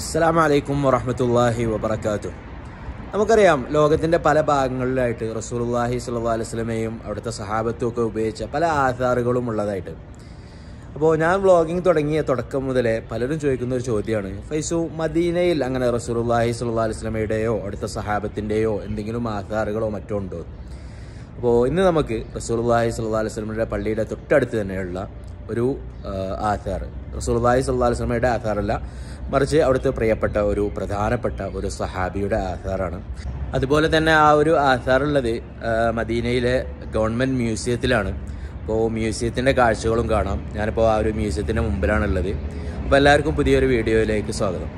അസ്സാം വലൈക്കും വറഹമത്തല്ലാഹി വബർക്കാത്തു നമുക്കറിയാം ലോകത്തിൻ്റെ പല ഭാഗങ്ങളിലായിട്ട് റസൂൽല്ലാഹി സല്ലാ അലുസ്ലമയും അവിടുത്തെ സഹാബത്തും ഒക്കെ ഉപയോഗിച്ച പല ആധാറുകളും ഉള്ളതായിട്ട് അപ്പോൾ ഞാൻ വ്ളോഗിങ് തുടങ്ങിയ തുടക്കം മുതലേ പലരും ചോദിക്കുന്ന ഒരു ചോദ്യമാണ് ഫൈസു മദീനയിൽ അങ്ങനെ റസൂൽല്ലാഹി സല്ലാ അലുസ്ലമയുടെയോ അവിടുത്തെ സഹാബത്തിൻ്റെയോ എന്തെങ്കിലും ആധാറുകളോ മറ്റോ ഉണ്ടോ അപ്പോൾ ഇന്ന് നമുക്ക് റസൂൽല്ലാഹി സല്ലാ അലുസ്ലമയുടെ പള്ളിയുടെ തൊട്ടടുത്ത് തന്നെയുള്ള ഒരു ആധാർ അള്ളാഹി സല്ലാ അലുസ്ലമയുടെ ആധാറല്ല മറിച്ച് അവിടുത്തെ പ്രിയപ്പെട്ട ഒരു പ്രധാനപ്പെട്ട ഒരു സഹാബിയുടെ ആധാറാണ് അതുപോലെ തന്നെ ആ ഒരു ആധാറുള്ളത് മദീനയിലെ ഗവൺമെൻറ് മ്യൂസിയത്തിലാണ് അപ്പോൾ മ്യൂസിയത്തിൻ്റെ കാഴ്ചകളും കാണാം ഞാനിപ്പോൾ ആ ഒരു മ്യൂസിയത്തിൻ്റെ മുമ്പിലാണുള്ളത് അപ്പോൾ എല്ലാവർക്കും പുതിയൊരു വീഡിയോയിലേക്ക് സ്വാഗതം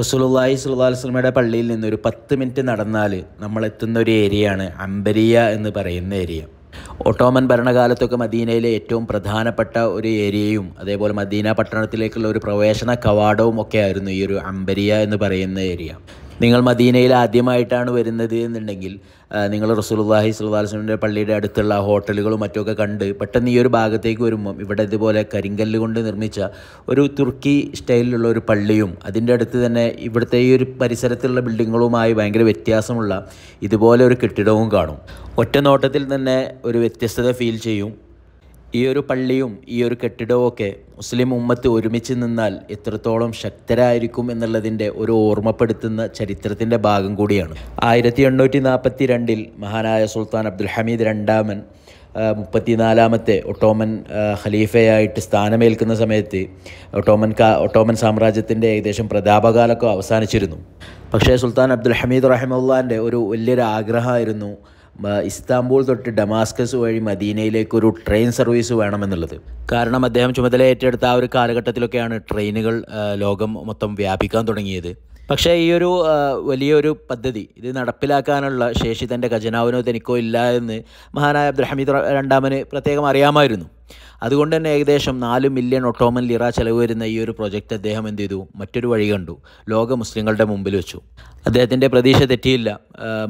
റസൂലുല്ലാഹി സുല്ലാസ്ലമയുടെ പള്ളിയിൽ നിന്ന് ഒരു പത്ത് മിനിറ്റ് നടന്നാൽ നമ്മളെത്തുന്ന ഒരു ഏരിയയാണ് അംബരിയ എന്ന് പറയുന്ന ഏരിയ ഒട്ടോമൻ ഭരണകാലത്തൊക്കെ മദീനയിലെ ഏറ്റവും പ്രധാനപ്പെട്ട ഒരു ഏരിയയും അതേപോലെ മദീന പട്ടണത്തിലേക്കുള്ള ഒരു പ്രവേശന കവാടവും ഒക്കെ ആയിരുന്നു ഈ ഒരു അംബരിയ എന്ന് പറയുന്ന ഏരിയ നിങ്ങൾ മദീനയിൽ ആദ്യമായിട്ടാണ് വരുന്നത് എന്നുണ്ടെങ്കിൽ നിങ്ങൾ റസൂൽഹി സുൽവാസ്മിൻ്റെ പള്ളിയുടെ അടുത്തുള്ള ഹോട്ടലുകളും മറ്റുമൊക്കെ കണ്ട് പെട്ടെന്ന് ഈ ഒരു ഭാഗത്തേക്ക് വരുമ്പം ഇവിടെ ഇതുപോലെ കരിങ്കല്ല് കൊണ്ട് നിർമ്മിച്ച ഒരു തുർക്കി സ്റ്റൈലിലുള്ള ഒരു പള്ളിയും അതിൻ്റെ അടുത്ത് തന്നെ ഇവിടുത്തെ ഈ ഒരു പരിസരത്തുള്ള ബിൽഡിങ്ങുകളുമായി ഭയങ്കര വ്യത്യാസമുള്ള ഇതുപോലെ ഒരു കെട്ടിടവും കാണും ഒറ്റ നോട്ടത്തിൽ തന്നെ ഒരു വ്യത്യസ്തത ഫീൽ ചെയ്യും ഈ ഒരു പള്ളിയും ഈ ഒരു കെട്ടിടവും ഒക്കെ മുസ്ലിം ഉമ്മത്ത് ഒരുമിച്ച് നിന്നാൽ എത്രത്തോളം ശക്തരായിരിക്കും എന്നുള്ളതിൻ്റെ ഒരു ഓർമ്മപ്പെടുത്തുന്ന ചരിത്രത്തിൻ്റെ ഭാഗം കൂടിയാണ് ആയിരത്തി എണ്ണൂറ്റി നാൽപ്പത്തി രണ്ടിൽ മഹാനായ സുൽത്താൻ അബ്ദുൽ ഹമീദ് രണ്ടാമൻ മുപ്പത്തിനാലാമത്തെ ഒട്ടോമൻ ഖലീഫയായിട്ട് സ്ഥാനമേൽക്കുന്ന സമയത്ത് ഒട്ടോമൻ കാ ഒട്ടോമൻ സാമ്രാജ്യത്തിൻ്റെ ഏകദേശം പ്രതാപകാലൊക്കെ അവസാനിച്ചിരുന്നു പക്ഷേ സുൽത്താൻ അബ്ദുൽ ഹമീദ് റഹിമുല്ലാൻ്റെ ഒരു വലിയൊരു ആഗ്രഹമായിരുന്നു ഇസ്താംബൂൾ തൊട്ട് ഡമാസ്കസ് വഴി മദീനയിലേക്ക് ഒരു ട്രെയിൻ സർവീസ് വേണമെന്നുള്ളത് കാരണം അദ്ദേഹം ചുമതല ഏറ്റെടുത്ത ആ ഒരു കാലഘട്ടത്തിലൊക്കെയാണ് ട്രെയിനുകൾ ലോകം മൊത്തം വ്യാപിക്കാൻ തുടങ്ങിയത് പക്ഷേ ഈ ഒരു വലിയൊരു പദ്ധതി ഇത് നടപ്പിലാക്കാനുള്ള ശേഷി തൻ്റെ ഖജനാവിനോ തനിക്കോ ഇല്ല എന്ന് മഹാനായ അബ്ദുൽ ഹമീദ് രണ്ടാമന് പ്രത്യേകം അറിയാമായിരുന്നു അതുകൊണ്ട് തന്നെ ഏകദേശം നാല് മില്യൺ ഒട്ടോമൻ ലിറ ചെലവ് വരുന്ന ഈ ഒരു പ്രൊജക്റ്റ് അദ്ദേഹം എന്ത് ചെയ്തു മറ്റൊരു വഴി കണ്ടു ലോക മുസ്ലിങ്ങളുടെ മുമ്പിൽ വെച്ചു അദ്ദേഹത്തിൻ്റെ പ്രതീക്ഷ തെറ്റിയില്ല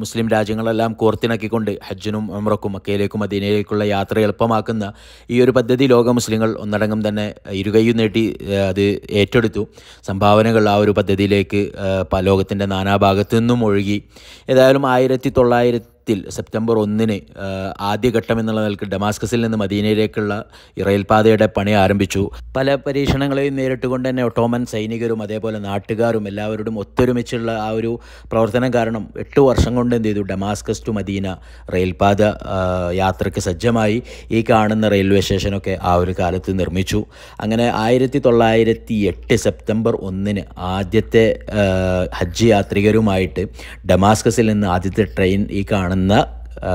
മുസ്ലിം രാജ്യങ്ങളെല്ലാം കോർത്തിണക്കിക്കൊണ്ട് ഹജ്ജിനും ഉമ്രക്കും മക്കയിലേക്കും മദീനയിലേക്കുള്ള യാത്ര എളുപ്പമാക്കുന്ന ഈ ഒരു പദ്ധതി ലോക മുസ്ലിങ്ങൾ ഒന്നടങ്കം തന്നെ ഇരുകയ്യും നീട്ടി അത് ഏറ്റെടുത്തു സംഭാവനകൾ ആ ഒരു പദ്ധതിയിലേക്ക് ലോകത്തിൻ്റെ നാനാഭാഗത്തു നിന്നും ഒഴുകി ഏതായാലും ആയിരത്തി തൊള്ളായിരത്തി പത്തിൽ സെപ്റ്റംബർ ഒന്നിന് ആദ്യഘട്ടം എന്നുള്ള നിലക്ക് ഡമാസ്കസിൽ നിന്ന് മദീനയിലേക്കുള്ള ഇറയിൽപാതയുടെ പണി ആരംഭിച്ചു പല പരീക്ഷണങ്ങളെയും നേരിട്ടുകൊണ്ട് തന്നെ ഒട്ടോമൻ സൈനികരും അതേപോലെ നാട്ടുകാരും എല്ലാവരോടും ഒത്തൊരുമിച്ചുള്ള ആ ഒരു പ്രവർത്തനം കാരണം എട്ട് വർഷം കൊണ്ട് എന്ത് ചെയ്തു ഡമാസ്കസ് ടു മദീന റെയിൽപാത യാത്രയ്ക്ക് സജ്ജമായി ഈ കാണുന്ന റെയിൽവേ സ്റ്റേഷനൊക്കെ ആ ഒരു കാലത്ത് നിർമ്മിച്ചു അങ്ങനെ ആയിരത്തി തൊള്ളായിരത്തി എട്ട് സെപ്റ്റംബർ ഒന്നിന് ആദ്യത്തെ ഹജ്ജ് യാത്രികരുമായിട്ട് ഡമാസ്കസിൽ നിന്ന് ആദ്യത്തെ ട്രെയിൻ ഈ കാണുന്ന കാണുന്ന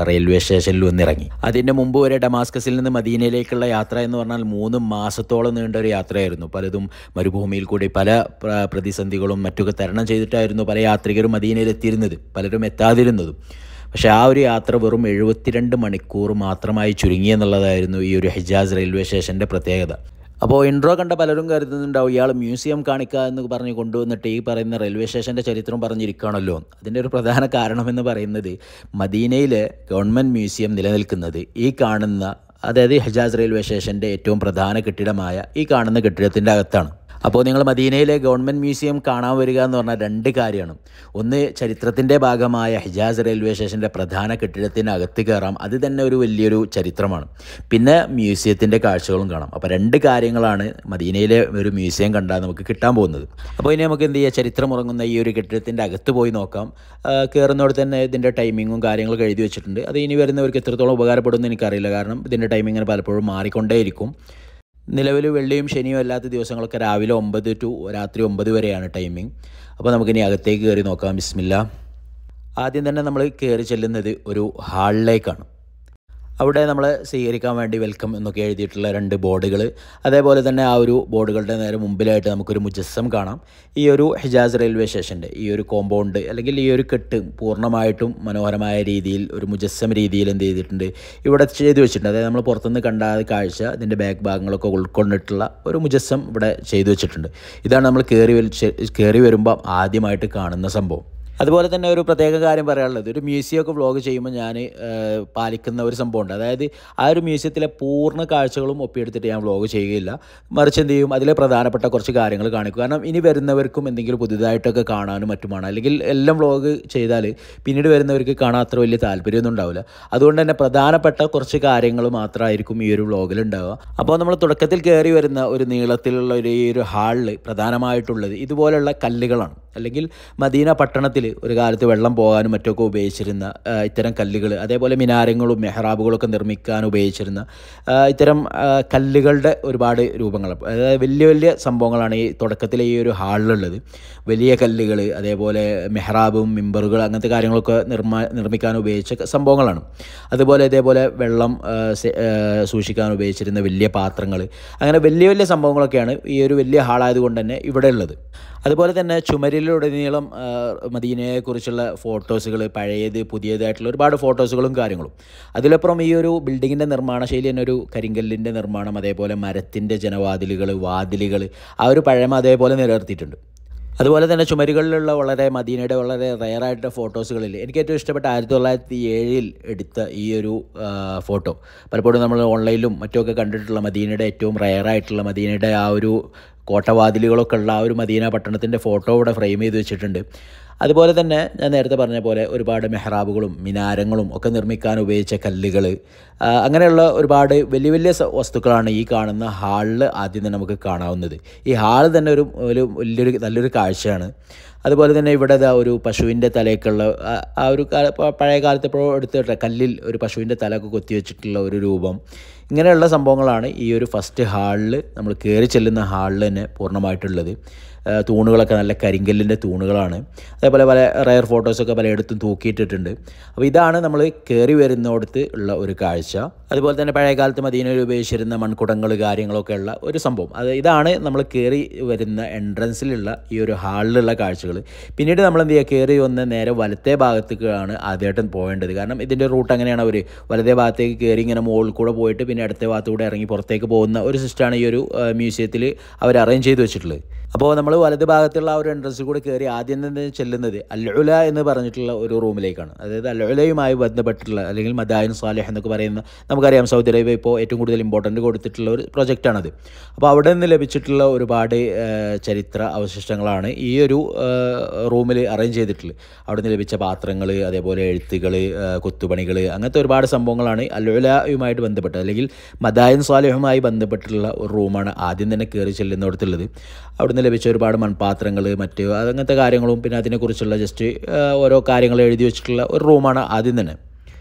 റെയിൽവേ സ്റ്റേഷനിൽ വന്നിറങ്ങി അതിൻ്റെ മുമ്പ് വരെ ഡമാസ്കസിൽ നിന്ന് മദീനയിലേക്കുള്ള യാത്ര എന്ന് പറഞ്ഞാൽ മൂന്ന് മാസത്തോളം നീണ്ട ഒരു യാത്രയായിരുന്നു പലതും മരുഭൂമിയിൽ കൂടി പല പ്രതിസന്ധികളും മറ്റൊക്കെ തരണം ചെയ്തിട്ടായിരുന്നു പല യാത്രികരും മദീനയിലെത്തിയിരുന്നത് പലരും എത്താതിരുന്നതും പക്ഷേ ആ ഒരു യാത്ര വെറും എഴുപത്തിരണ്ട് മണിക്കൂർ മാത്രമായി ചുരുങ്ങി എന്നുള്ളതായിരുന്നു ഈ ഒരു ഹിജാസ് റെയിൽവേ സ്റ്റേഷൻ്റെ പ്രത്യേകത അപ്പോൾ ഇൻട്രോ കണ്ട പലരും കരുതുന്നുണ്ടാവും ഇയാൾ മ്യൂസിയം കാണിക്കുക എന്ന് പറഞ്ഞ് കൊണ്ടുവന്നിട്ട് ഈ പറയുന്ന റെയിൽവേ സ്റ്റേഷൻ്റെ ചരിത്രം പറഞ്ഞിരിക്കുകയാണല്ലോ അതിൻ്റെ ഒരു പ്രധാന കാരണമെന്ന് പറയുന്നത് മദീനയിലെ ഗവൺമെൻറ് മ്യൂസിയം നിലനിൽക്കുന്നത് ഈ കാണുന്ന അതായത് ഹജാസ് റെയിൽവേ സ്റ്റേഷൻ്റെ ഏറ്റവും പ്രധാന കെട്ടിടമായ ഈ കാണുന്ന കെട്ടിടത്തിൻ്റെ അകത്താണ് അപ്പോൾ നിങ്ങൾ മദീനയിലെ ഗവൺമെൻറ് മ്യൂസിയം കാണാൻ വരിക എന്ന് പറഞ്ഞാൽ രണ്ട് കാര്യമാണ് ഒന്ന് ചരിത്രത്തിൻ്റെ ഭാഗമായ ഹിജാസ് റെയിൽവേ സ്റ്റേഷൻ്റെ പ്രധാന കെട്ടിടത്തിനകത്ത് കയറാം അത് തന്നെ ഒരു വലിയൊരു ചരിത്രമാണ് പിന്നെ മ്യൂസിയത്തിൻ്റെ കാഴ്ചകളും കാണാം അപ്പോൾ രണ്ട് കാര്യങ്ങളാണ് മദീനയിലെ ഒരു മ്യൂസിയം കണ്ടാൽ നമുക്ക് കിട്ടാൻ പോകുന്നത് അപ്പോൾ ഇനി നമുക്ക് എന്ത് ചെയ്യുക ചരിത്രം ഉറങ്ങുന്ന ഈ ഒരു കെട്ടിടത്തിൻ്റെ അകത്ത് പോയി നോക്കാം കയറുന്നവിടെ തന്നെ ഇതിൻ്റെ ടൈമിങ്ങും കാര്യങ്ങളൊക്കെ എഴുതി വെച്ചിട്ടുണ്ട് അത് ഇനി വരുന്നവർക്ക് എത്രത്തോളം ഉപകാരപ്പെടുമെന്ന് എനിക്കറിയില്ല കാരണം ഇതിൻ്റെ ടൈമിങ്ങനെ പലപ്പോഴും മാറിക്കൊണ്ടേയിരിക്കും നിലവിൽ വെള്ളിയും ശനിയും അല്ലാത്ത ദിവസങ്ങളൊക്കെ രാവിലെ ഒമ്പത് ടു രാത്രി ഒമ്പത് വരെയാണ് ടൈമിംഗ് അപ്പോൾ നമുക്കിനി അകത്തേക്ക് കയറി നോക്കാം ബിസ്മില്ല ആദ്യം തന്നെ നമ്മൾ കയറി ചെല്ലുന്നത് ഒരു ഹാളിലേക്കാണ് അവിടെ നമ്മളെ സ്വീകരിക്കാൻ വേണ്ടി വെൽക്കം എന്നൊക്കെ എഴുതിയിട്ടുള്ള രണ്ട് ബോർഡുകൾ അതേപോലെ തന്നെ ആ ഒരു ബോർഡുകളുടെ നേരെ മുമ്പിലായിട്ട് നമുക്കൊരു മുജസ്സം കാണാം ഈ ഒരു ഹിജാസ് റെയിൽവേ സ്റ്റേഷൻ്റെ ഈ ഒരു കോമ്പൗണ്ട് അല്ലെങ്കിൽ ഈ ഒരു കെട്ട് പൂർണ്ണമായിട്ടും മനോഹരമായ രീതിയിൽ ഒരു മുജസ്സം രീതിയിൽ എന്ത് ചെയ്തിട്ടുണ്ട് ഇവിടെ ചെയ്തു വെച്ചിട്ടുണ്ട് അതായത് നമ്മൾ പുറത്തുനിന്ന് കണ്ട കാഴ്ച അതിൻ്റെ ബാക്ക് ഭാഗങ്ങളൊക്കെ ഉൾക്കൊണ്ടിട്ടുള്ള ഒരു മുജസ്സം ഇവിടെ ചെയ്തു വെച്ചിട്ടുണ്ട് ഇതാണ് നമ്മൾ കയറി വലിച്ച് കയറി വരുമ്പോൾ ആദ്യമായിട്ട് കാണുന്ന സംഭവം അതുപോലെ തന്നെ ഒരു പ്രത്യേക കാര്യം പറയാനുള്ളത് ഒരു ഒക്കെ വ്ളോഗ് ചെയ്യുമ്പോൾ ഞാൻ പാലിക്കുന്ന ഒരു സംഭവമുണ്ട് അതായത് ആ ഒരു മ്യൂസിയത്തിലെ പൂർണ്ണ കാഴ്ചകളും ഒപ്പിയെടുത്തിട്ട് ഞാൻ വ്ളോഗ് ചെയ്യുകയില്ല മറിച്ച് എന്ത് ചെയ്യും അതിലെ പ്രധാനപ്പെട്ട കുറച്ച് കാര്യങ്ങൾ കാണിക്കും കാരണം ഇനി വരുന്നവർക്കും എന്തെങ്കിലും പുതുതായിട്ടൊക്കെ കാണാനും മറ്റുമാണ് അല്ലെങ്കിൽ എല്ലാം വ്ളോഗ് ചെയ്താൽ പിന്നീട് വരുന്നവർക്ക് കാണാൻ അത്ര വലിയ താല്പര്യമൊന്നും ഉണ്ടാവില്ല അതുകൊണ്ട് തന്നെ പ്രധാനപ്പെട്ട കുറച്ച് കാര്യങ്ങൾ മാത്രമായിരിക്കും ഈ ഒരു വ്ളോഗിൽ ഉണ്ടാവുക അപ്പോൾ നമ്മൾ തുടക്കത്തിൽ കയറി വരുന്ന ഒരു നീളത്തിലുള്ള ഒരു ഈ ഒരു ഹാളിൽ പ്രധാനമായിട്ടുള്ളത് ഇതുപോലെയുള്ള കല്ലുകളാണ് അല്ലെങ്കിൽ മദീന പട്ടണത്തിൽ ഒരു കാലത്ത് വെള്ളം പോകാനും മറ്റൊക്കെ ഉപയോഗിച്ചിരുന്ന ഇത്തരം കല്ലുകൾ അതേപോലെ മിനാരങ്ങളും മെഹ്റാബുകളൊക്കെ നിർമ്മിക്കാൻ ഉപയോഗിച്ചിരുന്ന ഇത്തരം കല്ലുകളുടെ ഒരുപാട് രൂപങ്ങൾ അതായത് വലിയ വലിയ സംഭവങ്ങളാണ് ഈ തുടക്കത്തിലെ ഈ ഒരു ഹാളിലുള്ളത് വലിയ കല്ലുകൾ അതേപോലെ മെഹ്റാബും മിമ്പറുകൾ അങ്ങനത്തെ കാര്യങ്ങളൊക്കെ നിർമ്മാ നിർമ്മിക്കാൻ ഉപയോഗിച്ച സംഭവങ്ങളാണ് അതുപോലെ ഇതേപോലെ വെള്ളം സൂക്ഷിക്കാൻ ഉപയോഗിച്ചിരുന്ന വലിയ പാത്രങ്ങൾ അങ്ങനെ വലിയ വലിയ സംഭവങ്ങളൊക്കെയാണ് ഈ ഒരു വലിയ ഹാളായതുകൊണ്ട് തന്നെ ഇവിടെ ഉള്ളത് അതുപോലെ തന്നെ ചുമരിൽ ഖുറാനിലുടനീളം മദീനയെക്കുറിച്ചുള്ള ഫോട്ടോസുകൾ പഴയത് പുതിയതായിട്ടുള്ള ഒരുപാട് ഫോട്ടോസുകളും കാര്യങ്ങളും അതിലപ്പുറം ഈ ഒരു ബിൽഡിങ്ങിൻ്റെ നിർമ്മാണ ശൈലി തന്നെ ഒരു കരിങ്കല്ലിൻ്റെ നിർമ്മാണം അതേപോലെ മരത്തിൻ്റെ ജനവാതിലുകൾ വാതിലുകൾ ആ ഒരു പഴമ അതേപോലെ നിലനിർത്തിയിട്ടുണ്ട് അതുപോലെ തന്നെ ചുമരുകളിലുള്ള വളരെ മദീനയുടെ വളരെ റയറായിട്ടുള്ള ഫോട്ടോസുകളിൽ എനിക്ക് ഏറ്റവും ഇഷ്ടപ്പെട്ട ആയിരത്തി തൊള്ളായിരത്തി ഏഴിൽ എടുത്ത ഈ ഒരു ഫോട്ടോ പലപ്പോഴും നമ്മൾ ഓൺലൈനിലും മറ്റുമൊക്കെ കണ്ടിട്ടുള്ള മദീനയുടെ ഏറ്റവും റയറായിട്ടുള്ള മദീനയുടെ ആ ഒരു കോട്ടവാതിലുകളൊക്കെ ഉള്ള ആ ഒരു മദീന പട്ടണത്തിൻ്റെ ഫോട്ടോ ഇവിടെ ഫ്രെയിം ചെയ്ത് വെച്ചിട്ടുണ്ട് അതുപോലെ തന്നെ ഞാൻ നേരത്തെ പറഞ്ഞ പോലെ ഒരുപാട് മെഹ്റാബുകളും മിനാരങ്ങളും ഒക്കെ നിർമ്മിക്കാൻ ഉപയോഗിച്ച കല്ലുകൾ അങ്ങനെയുള്ള ഒരുപാട് വലിയ വലിയ വസ്തുക്കളാണ് ഈ കാണുന്ന ഹാളിൽ ആദ്യം തന്നെ നമുക്ക് കാണാവുന്നത് ഈ ഹാൾ തന്നെ ഒരു ഒരു വലിയൊരു നല്ലൊരു കാഴ്ചയാണ് അതുപോലെ തന്നെ ഇവിടെ ഒരു പശുവിൻ്റെ തലയൊക്കെയുള്ള ആ ഒരു പഴയ കാലത്ത് ഇപ്പോൾ എടുത്തിട്ട് കല്ലിൽ ഒരു പശുവിൻ്റെ തലയൊക്കെ കൊത്തി വെച്ചിട്ടുള്ള ഒരു രൂപം ഇങ്ങനെയുള്ള സംഭവങ്ങളാണ് ഈ ഒരു ഫസ്റ്റ് ഹാളിൽ നമ്മൾ കയറി ചെല്ലുന്ന ഹാളിൽ തന്നെ പൂർണ്ണമായിട്ടുള്ളത് തൂണുകളൊക്കെ നല്ല കരിങ്കല്ലിൻ്റെ തൂണുകളാണ് അതേപോലെ പല റയർ ഫോട്ടോസൊക്കെ പലയിടത്തും തൂക്കിയിട്ടിട്ടുണ്ട് അപ്പോൾ ഇതാണ് നമ്മൾ കയറി വരുന്നിടത്ത് ഉള്ള ഒരു കാഴ്ച അതുപോലെ തന്നെ പഴയകാലത്ത് മദീനയിൽ ഉപയോഗിച്ചിരുന്ന മൺകുടങ്ങൾ കാര്യങ്ങളൊക്കെ ഉള്ള ഒരു സംഭവം അത് ഇതാണ് നമ്മൾ കയറി വരുന്ന എൻട്രൻസിലുള്ള ഈ ഒരു ഹാളിലുള്ള കാഴ്ചകൾ പിന്നീട് നമ്മൾ എന്ത് ചെയ്യുക കയറി വന്ന് നേരെ വലത്തെ ഭാഗത്തേക്കാണ് ആദ്യമായിട്ടും പോകേണ്ടത് കാരണം ഇതിൻ്റെ റൂട്ട് അങ്ങനെയാണ് അവർ വലത്തെ ഭാഗത്തേക്ക് കയറി ഇങ്ങനെ മുകളിൽ കൂടെ പോയിട്ട് പിന്നെ അടുത്ത ഭാഗത്തുകൂടെ ഇറങ്ങി പുറത്തേക്ക് പോകുന്ന ഒരു സിസ്റ്റമാണ് ഈ ഒരു മ്യൂസിയത്തിൽ അവർ അറേഞ്ച് ചെയ്ത് വെച്ചിട്ടുള്ളത് അപ്പോൾ നമ്മൾ വലത് ഭാഗത്തുള്ള ആ ഒരു എൻട്രൻസിൽ കൂടെ കയറി ആദ്യം തന്നെ ചെല്ലുന്നത് അല്ലുല എന്ന് പറഞ്ഞിട്ടുള്ള ഒരു റൂമിലേക്കാണ് അതായത് അല്ലുലയുമായി ബന്ധപ്പെട്ടിട്ടുള്ള അല്ലെങ്കിൽ മദായൻ സാലിഹ് എന്നൊക്കെ പറയുന്ന നമുക്കറിയാം സൗദി അറേബ്യ ഇപ്പോൾ ഏറ്റവും കൂടുതൽ ഇമ്പോർട്ടൻ്റ് കൊടുത്തിട്ടുള്ള ഒരു പ്രൊജക്റ്റാണത് അപ്പോൾ അവിടെ നിന്ന് ലഭിച്ചിട്ടുള്ള ഒരുപാട് ചരിത്ര അവശിഷ്ടങ്ങളാണ് ഈ ഒരു റൂമിൽ അറേഞ്ച് ചെയ്തിട്ടുള്ളത് അവിടെ നിന്ന് ലഭിച്ച പാത്രങ്ങൾ അതേപോലെ എഴുത്തുകൾ കൊത്തുപണികൾ അങ്ങനത്തെ ഒരുപാട് സംഭവങ്ങളാണ് അല്ലുലയുമായിട്ട് ബന്ധപ്പെട്ട് അല്ലെങ്കിൽ മദായൻ സാലിഹുമായി ബന്ധപ്പെട്ടിട്ടുള്ള ഒരു റൂമാണ് ആദ്യം തന്നെ കയറി ചെല്ലുന്നിടത്തുള്ളത് അവിടെ നിന്ന് ലഭിച്ച ഒരു ഒരുപാട് മൺപാത്രങ്ങൾ മറ്റ് അതങ്ങനത്തെ കാര്യങ്ങളും പിന്നെ അതിനെക്കുറിച്ചുള്ള ജസ്റ്റ് ഓരോ കാര്യങ്ങൾ എഴുതി വെച്ചിട്ടുള്ള ഒരു റൂമാണ് ആദ്യം തന്നെ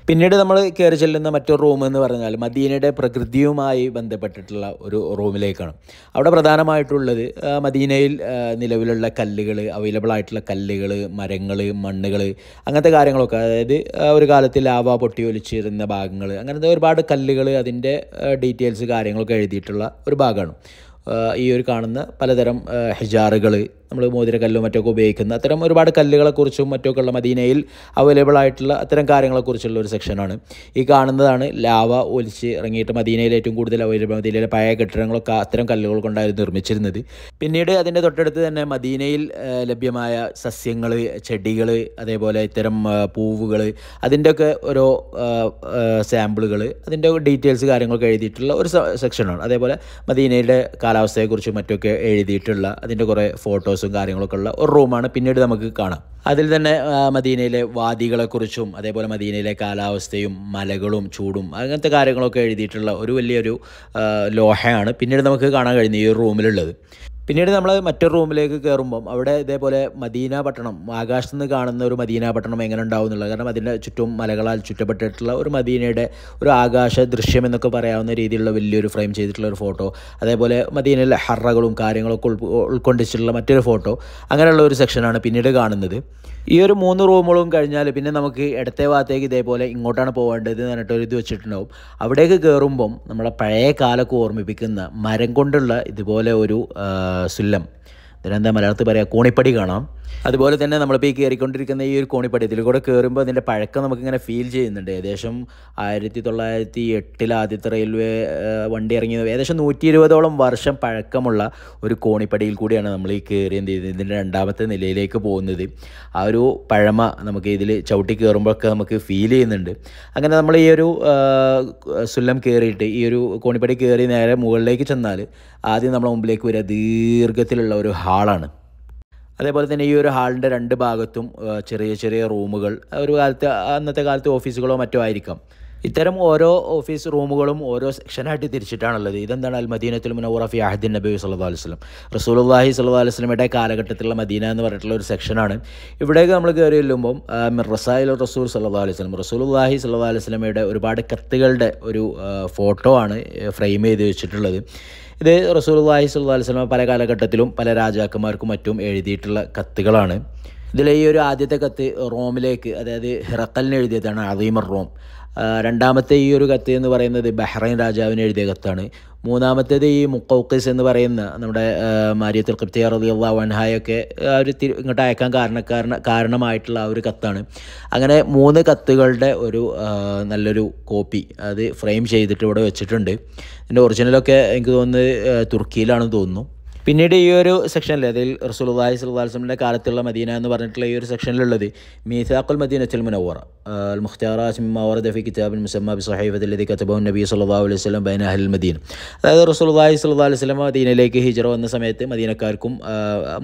പിന്നീട് നമ്മൾ കയറി ചെല്ലുന്ന മറ്റൊരു റൂം എന്ന് പറഞ്ഞാൽ മദീനയുടെ പ്രകൃതിയുമായി ബന്ധപ്പെട്ടിട്ടുള്ള ഒരു റൂമിലേക്കാണ് അവിടെ പ്രധാനമായിട്ടുള്ളത് മദീനയിൽ നിലവിലുള്ള കല്ലുകൾ അവൈലബിൾ ആയിട്ടുള്ള കല്ലുകൾ മരങ്ങൾ മണ്ണുകൾ അങ്ങനത്തെ കാര്യങ്ങളൊക്കെ അതായത് ഒരു കാലത്ത് ലാവ പൊട്ടി ഒലിച്ചിരുന്ന ഭാഗങ്ങൾ അങ്ങനത്തെ ഒരുപാട് കല്ലുകൾ അതിൻ്റെ ഡീറ്റെയിൽസ് കാര്യങ്ങളൊക്കെ എഴുതിയിട്ടുള്ള ഒരു ഭാഗമാണ് ഈ ഒരു കാണുന്ന പലതരം ഹിജാറുകൾ നമ്മൾ മോതിരക്കല്ലും മറ്റൊക്കെ ഉപയോഗിക്കുന്ന അത്തരം ഒരുപാട് കല്ലുകളെക്കുറിച്ചും ഉള്ള മദീനയിൽ അവൈലബിൾ ആയിട്ടുള്ള അത്തരം കാര്യങ്ങളെക്കുറിച്ചുള്ള ഒരു സെക്ഷനാണ് ഈ കാണുന്നതാണ് ലാവ ഒലിച്ച് ഇറങ്ങിയിട്ട് മദീനയിൽ ഏറ്റവും കൂടുതൽ അവൈലബിൾ മദീനയിലെ പഴയ കെട്ടിടങ്ങളൊക്കെ അത്തരം കല്ലുകൾ കൊണ്ടായിരുന്നു നിർമ്മിച്ചിരുന്നത് പിന്നീട് അതിൻ്റെ തൊട്ടടുത്ത് തന്നെ മദീനയിൽ ലഭ്യമായ സസ്യങ്ങൾ ചെടികൾ അതേപോലെ ഇത്തരം പൂവുകൾ അതിൻ്റെയൊക്കെ ഓരോ സാമ്പിളുകൾ അതിൻ്റെ ഡീറ്റെയിൽസ് കാര്യങ്ങളൊക്കെ എഴുതിയിട്ടുള്ള ഒരു സെക്ഷനാണ് അതേപോലെ മദീനയുടെ കാലാവസ്ഥയെക്കുറിച്ചും മറ്റൊക്കെ എഴുതിയിട്ടുള്ള അതിൻ്റെ കുറേ ഫോട്ടോസ് വിൻഡോസും കാര്യങ്ങളൊക്കെ ഉള്ള ഒരു റൂമാണ് പിന്നീട് നമുക്ക് കാണാം അതിൽ തന്നെ മദീനയിലെ വാദികളെക്കുറിച്ചും അതേപോലെ മദീനയിലെ കാലാവസ്ഥയും മലകളും ചൂടും അങ്ങനത്തെ കാര്യങ്ങളൊക്കെ എഴുതിയിട്ടുള്ള ഒരു വലിയൊരു ലോഹയാണ് പിന്നീട് നമുക്ക് കാണാൻ കഴിയുന്നത് ഈ റൂമിലുള്ളത് പിന്നീട് നമ്മൾ മറ്റൊരു റൂമിലേക്ക് കയറുമ്പം അവിടെ ഇതേപോലെ മദീന പട്ടണം ആകാശത്ത് നിന്ന് കാണുന്ന ഒരു മദീന പട്ടണം എങ്ങനെ ഉണ്ടാവും എന്നുള്ളത് കാരണം അതിൻ്റെ ചുറ്റും മലകളാൽ ചുറ്റപ്പെട്ടിട്ടുള്ള ഒരു മദീനയുടെ ഒരു ആകാശ ദൃശ്യം എന്നൊക്കെ പറയാവുന്ന രീതിയിലുള്ള വലിയൊരു ഫ്രെയിം ചെയ്തിട്ടുള്ള ഒരു ഫോട്ടോ അതേപോലെ മദീനയിലെ ഹറകളും കാര്യങ്ങളൊക്കെ ഉൾക്കൊണ്ടിച്ചിട്ടുള്ള മറ്റൊരു ഫോട്ടോ അങ്ങനെയുള്ള ഒരു സെക്ഷനാണ് പിന്നീട് കാണുന്നത് ഈ ഒരു മൂന്ന് റൂമുകളും കഴിഞ്ഞാൽ പിന്നെ നമുക്ക് ഇടത്തെ ഭാഗത്തേക്ക് ഇതേപോലെ ഇങ്ങോട്ടാണ് പോകേണ്ടത് എന്ന് പറഞ്ഞിട്ട് ഒരു ഇത് വെച്ചിട്ടുണ്ടാവും അവിടേക്ക് കയറുമ്പം നമ്മളെ പഴയ കാലൊക്കെ ഓർമ്മിപ്പിക്കുന്ന മരം കൊണ്ടുള്ള ഇതുപോലെ ഒരു സുല്ലം ഇതിനെന്താ മലയാളത്തിൽ പറയുക കോണിപ്പടി കാണാം അതുപോലെ തന്നെ നമ്മളിപ്പോൾ ഈ കയറിക്കൊണ്ടിരിക്കുന്ന ഈ ഒരു കോണിപ്പടിയത്തിൽ കൂടെ കയറുമ്പോൾ അതിൻ്റെ പഴക്കം നമുക്കിങ്ങനെ ഫീൽ ചെയ്യുന്നുണ്ട് ഏകദേശം ആയിരത്തി തൊള്ളായിരത്തി എട്ടിൽ ആദ്യത്തെ റെയിൽവേ വണ്ടി ഇറങ്ങിയത് ഏകദേശം നൂറ്റി ഇരുപതോളം വർഷം പഴക്കമുള്ള ഒരു കോണിപ്പടിയിൽ കൂടിയാണ് നമ്മൾ ഈ കയറി എന്ത് ചെയ്യുന്നത് ഇതിൻ്റെ രണ്ടാമത്തെ നിലയിലേക്ക് പോകുന്നത് ആ ഒരു പഴമ നമുക്ക് ഇതിൽ ചവിട്ടി കയറുമ്പോഴൊക്കെ നമുക്ക് ഫീൽ ചെയ്യുന്നുണ്ട് അങ്ങനെ നമ്മൾ ഈ ഒരു സുല്ലം കയറിയിട്ട് ഈ ഒരു കോണിപ്പടി കയറി നേരെ മുകളിലേക്ക് ചെന്നാൽ ആദ്യം നമ്മളെ മുമ്പിലേക്ക് വരിക ദീർഘത്തിലുള്ള ഒരു ഹാളാണ് അതേപോലെ തന്നെ ഈ ഒരു ഹാളിൻ്റെ രണ്ട് ഭാഗത്തും ചെറിയ ചെറിയ റൂമുകൾ ഒരു കാലത്ത് അന്നത്തെ കാലത്ത് ഓഫീസുകളോ മറ്റോ ആയിരിക്കാം ഇത്തരം ഓരോ ഓഫീസ് റൂമുകളും ഓരോ സെക്ഷനായിട്ട് തിരിച്ചിട്ടാണുള്ളത് ഇതെന്താണ് അൽ മദീനത്തിൽ മുനവറ ഫി അഹദ്ദിൻ നബി സല്ലാ വസ്ലം റസൂലുല്ലാഹി സല്ലാ വസ്ലമിയുടെ കാലഘട്ടത്തിലുള്ള മദീന എന്ന് പറഞ്ഞിട്ടുള്ള ഒരു സെക്ഷനാണ് ഇവിടേക്ക് നമ്മൾ കയറി ചെല്ലുമ്പം റസായിൽ റസൂൽ സല്ലാ വസ്ലം റസൂലുല്ലാഹി സല്ലാ വസ്ലമിയുടെ ഒരുപാട് കത്തുകളുടെ ഒരു ഫോട്ടോ ആണ് ഫ്രെയിം ചെയ്ത് വെച്ചിട്ടുള്ളത് ഇത് റസൂൽല്ലാഹി സ്വല്ലാ വസ്ലം പല കാലഘട്ടത്തിലും പല രാജാക്കന്മാർക്കും മറ്റും എഴുതിയിട്ടുള്ള കത്തുകളാണ് ഇതിലെ ഈ ഒരു ആദ്യത്തെ കത്ത് റോമിലേക്ക് അതായത് ഹിറക്കലിന് എഴുതിയതാണ് അറീമർ റോം രണ്ടാമത്തെ ഈ ഒരു കത്ത് എന്ന് പറയുന്നത് ബഹ്റൈൻ രാജാവിന് എഴുതിയ കത്താണ് മൂന്നാമത്തേത് ഈ മുക്കൗക്കിസ് എന്ന് പറയുന്ന നമ്മുടെ മാരിയത്തിൽ കൃപ്തിയ റലിയുള്ള വൻഹായൊക്കെ അവർ ഇങ്ങോട്ട് അയക്കാൻ കാരണക്കാരണ കാരണമായിട്ടുള്ള ആ ഒരു കത്താണ് അങ്ങനെ മൂന്ന് കത്തുകളുടെ ഒരു നല്ലൊരു കോപ്പി അത് ഫ്രെയിം ചെയ്തിട്ട് ഇവിടെ വെച്ചിട്ടുണ്ട് ഇതിൻ്റെ ഒറിജിനലൊക്കെ എനിക്ക് തോന്നുന്നത് തുർക്കിയിലാണെന്ന് തോന്നുന്നു പിന്നീട് ഈ ഒരു സെക്ഷനിൽ അതിൽ റസൂലുല്ലാഹി സുല്ലാസ്ലമിൻ്റെ കാലത്തുള്ള മദീന എന്ന് പറഞ്ഞിട്ടുള്ള ഈ ഒരു സെക്ഷനിലുള്ളത് മീസാഖുൽ മദീനത്തുൽ മുനവറ മുഖ്താറാസ്മിമാവറദഫി കിതാബിൻ മുസമ്മ ബി സഹൈഫത്തിൽ കത്തബു നബി സല്ലാ അലൈഹി സ്വലം ബൈന അഹൽ മദീന അതായത് റസൂലുല്ലാഹി സുല്ലാ അലൈഹി സ്വലം മദീനയിലേക്ക് ഹിജറ വന്ന സമയത്ത് മദീനക്കാർക്കും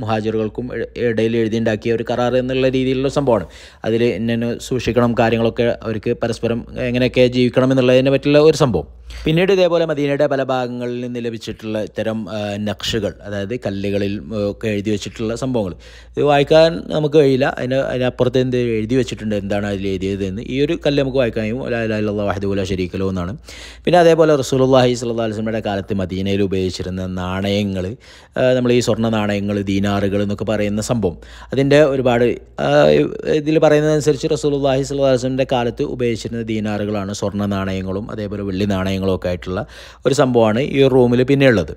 മുഹാജിറുകൾക്കും ഇടയിൽ എഴുതിയുണ്ടാക്കിയ ഒരു കരാർ എന്നുള്ള രീതിയിലുള്ള സംഭവമാണ് അതിൽ എന്നെ സൂക്ഷിക്കണം കാര്യങ്ങളൊക്കെ അവർക്ക് പരസ്പരം എങ്ങനെയൊക്കെ ജീവിക്കണം എന്നുള്ളതിനെ പറ്റിയുള്ള ഒരു സംഭവം പിന്നീട് ഇതേപോലെ മദീനയുടെ പല ഭാഗങ്ങളിൽ നിന്ന് ലഭിച്ചിട്ടുള്ള ഇത്തരം അതായത് അതായത് കല്ലുകളിൽ ഒക്കെ എഴുതി വെച്ചിട്ടുള്ള സംഭവങ്ങൾ ഇത് വായിക്കാൻ നമുക്ക് കഴിയില്ല അതിന് അതിനപ്പുറത്ത് എന്ത് എഴുതി വെച്ചിട്ടുണ്ട് എന്താണ് അതിൽ എഴുതിയതെന്ന് ഈ ഒരു കല്ല് നമുക്ക് വായിക്കാൻ കഴിയും ലാലാ വാഹിദുല ശരീക്കലോ എന്നാണ് പിന്നെ അതേപോലെ റസൂലുല്ലാഹി സ്വല്ലാ അലിസ്മയുടെ കാലത്ത് മദീനയിൽ ഉപയോഗിച്ചിരുന്ന നാണയങ്ങൾ നമ്മൾ ഈ സ്വർണ്ണ നാണയങ്ങൾ ദീനാറുകൾ എന്നൊക്കെ പറയുന്ന സംഭവം അതിൻ്റെ ഒരുപാട് ഇതിൽ പറയുന്നതനുസരിച്ച് റസൂലുല്ലാഹി സ്വലാസ്ലിൻ്റെ കാലത്ത് ഉപയോഗിച്ചിരുന്ന ദീനാറുകളാണ് സ്വർണ്ണ നാണയങ്ങളും അതേപോലെ വെള്ളി നാണയങ്ങളും ഒക്കെ ആയിട്ടുള്ള ഒരു സംഭവമാണ് ഈ റൂമിൽ പിന്നെയുള്ളത്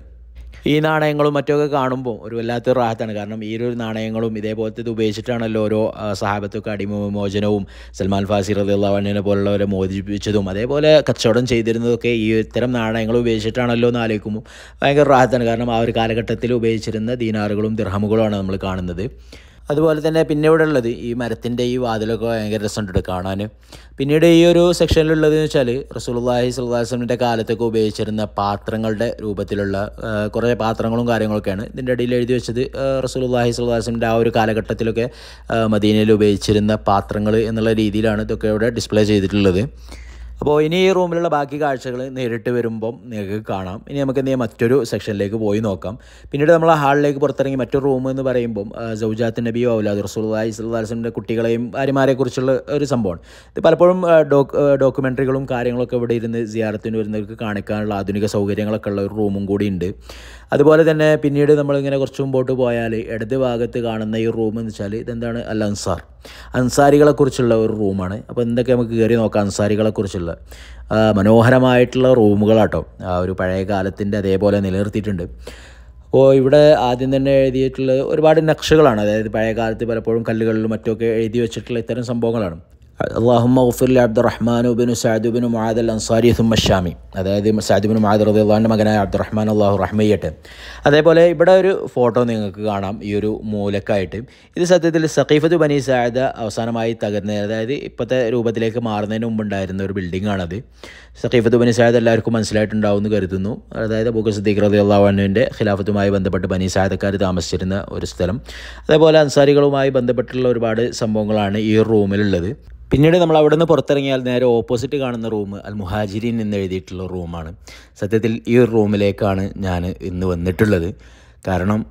ഈ നാണയങ്ങളും മറ്റൊക്കെ കാണുമ്പോൾ ഒരു വല്ലാത്ത റാഹത്താണ് കാരണം ഈ ഒരു നാണയങ്ങളും ഇതേപോലത്തെ ഇത് ഉപയോഗിച്ചിട്ടാണല്ലോ ഓരോ സഹാബത്തൊക്കെ അടിമ വിമോചനവും സൽമാൻ ഫാസിർ അള്ളാഹുവിനെ പോലുള്ളവരെ മോചിപ്പിച്ചതും അതേപോലെ കച്ചവടം ചെയ്തിരുന്നതൊക്കെ ഈ ഇത്തരം നാണയങ്ങൾ ഉപയോഗിച്ചിട്ടാണല്ലോ എന്ന് ആലോചിക്കുമ്പോൾ ഭയങ്കര റാഹത്താണ് കാരണം ആ ഒരു കാലഘട്ടത്തിൽ ഉപയോഗിച്ചിരുന്ന ദീനാറുകളും ദിർഹമുകളുമാണ് നമ്മൾ കാണുന്നത് അതുപോലെ തന്നെ പിന്നെ ഉള്ളത് ഈ മരത്തിൻ്റെ ഈ വാതിലൊക്കെ ഭയങ്കര രസമുണ്ട് കാണാൻ പിന്നീട് ഈ ഒരു സെക്ഷനിലുള്ളതെന്ന് എന്ന് വെച്ചാൽ റസൂൽഹി സുല്ലാസ്ലമിൻ്റെ കാലത്തൊക്കെ ഉപയോഗിച്ചിരുന്ന പാത്രങ്ങളുടെ രൂപത്തിലുള്ള കുറേ പാത്രങ്ങളും കാര്യങ്ങളൊക്കെയാണ് ഇതിൻ്റെ ഇടയിൽ എഴുതി വെച്ചത് റസൂൽഹി സുല്ലാസ്ലമിൻ്റെ ആ ഒരു കാലഘട്ടത്തിലൊക്കെ മദീനയിൽ ഉപയോഗിച്ചിരുന്ന പാത്രങ്ങൾ എന്നുള്ള രീതിയിലാണ് ഇതൊക്കെ ഇവിടെ ഡിസ്പ്ലേ ചെയ്തിട്ടുള്ളത് അപ്പോൾ ഇനി ഈ റൂമിലുള്ള ബാക്കി കാഴ്ചകൾ നേരിട്ട് വരുമ്പം നിങ്ങൾക്ക് കാണാം ഇനി നമുക്ക് എന്തെങ്കിലും മറ്റൊരു സെക്ഷനിലേക്ക് പോയി നോക്കാം പിന്നീട് നമ്മൾ ഹാളിലേക്ക് പുറത്തിറങ്ങി മറ്റൊരു റൂം എന്ന് പറയുമ്പം സൗജാത്ത് നബിയോ ഔലാദ് റസൂള്ളി സുല്ലാസിൻ്റെ കുട്ടികളെയും ആര്യമാരെക്കുറിച്ചുള്ള ഒരു സംഭവമാണ് ഇത് പലപ്പോഴും ഡോക്യുമെൻ്ററികളും കാര്യങ്ങളൊക്കെ ഇവിടെ ഇരുന്ന് സിയാറത്തിന് വരുന്നവർക്ക് കാണിക്കാനുള്ള ആധുനിക സൗകര്യങ്ങളൊക്കെ ഉള്ള ഒരു റൂമും കൂടി ഉണ്ട് അതുപോലെ തന്നെ പിന്നീട് നമ്മളിങ്ങനെ കുറച്ച് മുമ്പോട്ട് പോയാൽ ഇടത് ഭാഗത്ത് കാണുന്ന ഈ റൂം എന്ന് വെച്ചാൽ ഇതെന്താണ് അല്ല അൻസാർ അൻസാരികളെക്കുറിച്ചുള്ള ഒരു റൂമാണ് അപ്പോൾ എന്തൊക്കെ നമുക്ക് കയറി നോക്കാം അൻസാരികളെക്കുറിച്ചുള്ള മനോഹരമായിട്ടുള്ള റൂമുകളാട്ടോ ആ ഒരു പഴയ കാലത്തിൻ്റെ അതേപോലെ നിലനിർത്തിയിട്ടുണ്ട് അപ്പോൾ ഇവിടെ ആദ്യം തന്നെ എഴുതിയിട്ടുള്ള ഒരുപാട് നക്ഷകളാണ് അതായത് പഴയ കാലത്ത് പലപ്പോഴും കല്ലുകളിലും മറ്റുമൊക്കെ എഴുതി വെച്ചിട്ടുള്ള ഇത്തരം സംഭവങ്ങളാണ് അള്ളാഹുമ്മ ഉഫുല്ല അബ്ദുറഹ്മാൻ ബിനു സാദുബിനു മുഹാദ് അൽ അൻസാരി ഷാമി അതായത് സാദുബിനു മുഹാദ് റദിയുള്ളാൻ്റെ മകനായ അബ്ദുറഹ്മാൻ അള്ളാഹു റഹ്മയ്യട്ടെ അതേപോലെ ഇവിടെ ഒരു ഫോട്ടോ നിങ്ങൾക്ക് കാണാം ഈ ഒരു മൂലക്കായിട്ട് ഇത് സത്യത്തിൽ സഖീഫത് ബനി സായദ അവസാനമായി തകർന്നത് അതായത് ഇപ്പോഴത്തെ രൂപത്തിലേക്ക് മാറുന്നതിന് മുമ്പുണ്ടായിരുന്ന ഒരു ബിൽഡിംഗ് ആണത് സഖീഫത്ത് ബനി സായദ് എല്ലാവർക്കും മനസ്സിലായിട്ടുണ്ടാവുമെന്ന് കരുതുന്നു അതായത് അബൂക്കർ സദ്ദീഖ് റതി അള്ളാഹുവിൻ്റെ ഖിലാഫത്തുമായി ബന്ധപ്പെട്ട് ബനി സായദക്കാർ താമസിച്ചിരുന്ന ഒരു സ്ഥലം അതേപോലെ അൻസാരികളുമായി ബന്ധപ്പെട്ടുള്ള ഒരുപാട് സംഭവങ്ങളാണ് ഈ റൂമിലുള്ളത് പിന്നീട് നമ്മൾ അവിടെ നിന്ന് പുറത്തിറങ്ങിയാൽ നേരെ ഓപ്പോസിറ്റ് കാണുന്ന റൂം അൽ മുഹാജിരിൻ എന്ന് എഴുതിയിട്ടുള്ള റൂമാണ് സത്യത്തിൽ ഈ റൂമിലേക്കാണ് ഞാൻ ഇന്ന് വന്നിട്ടുള്ളത് കാരണം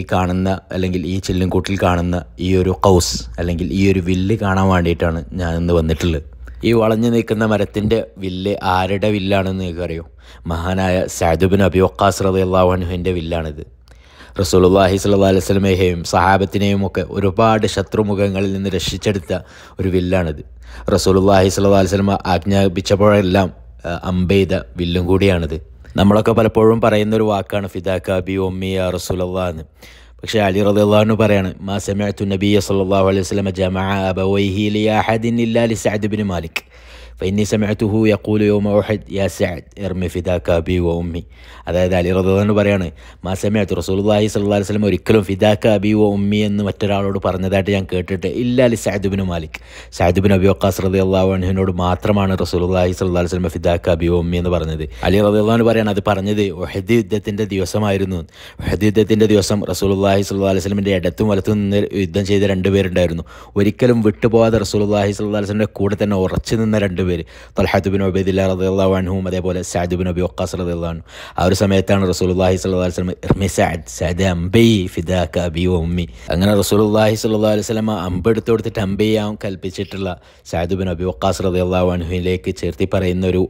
ഈ കാണുന്ന അല്ലെങ്കിൽ ഈ കൂട്ടിൽ കാണുന്ന ഈ ഒരു കൗസ് അല്ലെങ്കിൽ ഈ ഒരു വില്ല് കാണാൻ വേണ്ടിയിട്ടാണ് ഞാൻ ഇന്ന് വന്നിട്ടുള്ളത് ഈ വളഞ്ഞു നിൽക്കുന്ന മരത്തിൻ്റെ വില്ല് ആരുടെ വില്ലാണെന്ന് നിങ്ങൾക്കറിയോ മഹാനായ സാദുബിൻ അബി ഒക്കാസ് റതി അള്ളാഹുഹുവിൻ്റെ വില്ലാണിത് റസൂലുല്ലാഹി സ്വല്ലാ അലൈവലമയെയും സഹാബത്തിനെയും ഒക്കെ ഒരുപാട് ശത്രുമുഖങ്ങളിൽ നിന്ന് രക്ഷിച്ചെടുത്ത ഒരു വില്ലാണിത് റസൂലുല്ലാഹി സ്വല്ലാ അലൈവലമ ആജ്ഞാപിച്ചപ്പോഴെല്ലാം അമ്പെയ്ത വില്ലും കൂടിയാണിത് നമ്മളൊക്കെ പലപ്പോഴും പറയുന്ന ഒരു വാക്കാണ് ഫിദാക്ക ഒമ്മിയ ഒമ്മി റസൂലല്ലാ എന്ന് പക്ഷേ അലി റദിയല്ലാഹു പറയാണ് മാ സെമഅത്തു നബിയ സല്ലല്ലാഹു അലൈഹി വസല്ലം ജമഅ അബവൈഹി ലി അഹദിൻ ഇല്ലാ ലി സഅദ് ഇബ്നു മാലിക് ഫൈനി സമയത്തു ഹു യക്കൂലു യോമ ഒഹദ് യാ സഅദ് എർമി ഫിദാക്ക അബി വ ഉമ്മി അതായത് അലി റദാന്ന് പറയാണ് മാ സമയത്ത് റസൂലുള്ളാഹി സ്വല്ലല്ലാഹി വസല്ലം ഒരിക്കലും ഫിദാക്ക അബി വ ഉമ്മി എന്ന് മറ്റൊരാളോട് പറഞ്ഞതായിട്ട് ഞാൻ കേട്ടിട്ട് ഇല്ല അലി സഅദ് മാലിക് സഅദ് ബിൻ അബി വക്കാസ് റളിയല്ലാഹു അൻഹുവിനോട് മാത്രമാണ് റസൂലുള്ളാഹി സ്വല്ലല്ലാഹി വസല്ലം ഫിദാക്ക അബി വ ഉമ്മി എന്ന് പറഞ്ഞത് അലി റദാന്ന് പറയാണ് അത് പറഞ്ഞത് ഒഹദ് യുദ്ധത്തിൻ്റെ ദിവസമായിരുന്നു ഒഹദ് യുദ്ധത്തിൻ്റെ ദിവസം റസൂലുള്ളാഹി സ്വല്ലല്ലാഹി അലൈഹി വസല്ലമിൻ്റെ ഇടത്തും വലത്തും നിന്ന് യുദ്ധം ചെയ്ത രണ്ടുപേരുണ്ടായിരുന്നു ഒരിക്കലും വിട്ടുപോകാതെ റസൂലുള്ളാഹി സ്വല്ലല്ലാഹി വസല്ലമിൻ്റെ കൂടെ തന്നെ ഉറച്ചു നിന്ന രണ്ടുപേർ പേര് ബിൻ ഒബൈദില്ല റദിയല്ലാഹു അൻഹും അതേപോലെ ബിൻ ഒബി ഒക്കാസ് റദിയുള്ള അൻഹു ആ ഒരു സമയത്താണ് റസൂലുല്ലാഹി സല്ലാ വസ്ലം ഇർമി സാദ് സാദ് അംബൈ ഫിദാക്ക അബി ഉമ്മി അങ്ങനെ റസൂലുല്ലാഹി സല്ലാ വസ്ലമ എടുത്തു കൊടുത്തിട്ട് അമ്പയ്യാവും കൽപ്പിച്ചിട്ടുള്ള ബിൻ ഒബി ഒക്കാസ് റദിയല്ലാഹു അൻഹുവിലേക്ക് ചേർത്തി പറയുന്ന ഒരു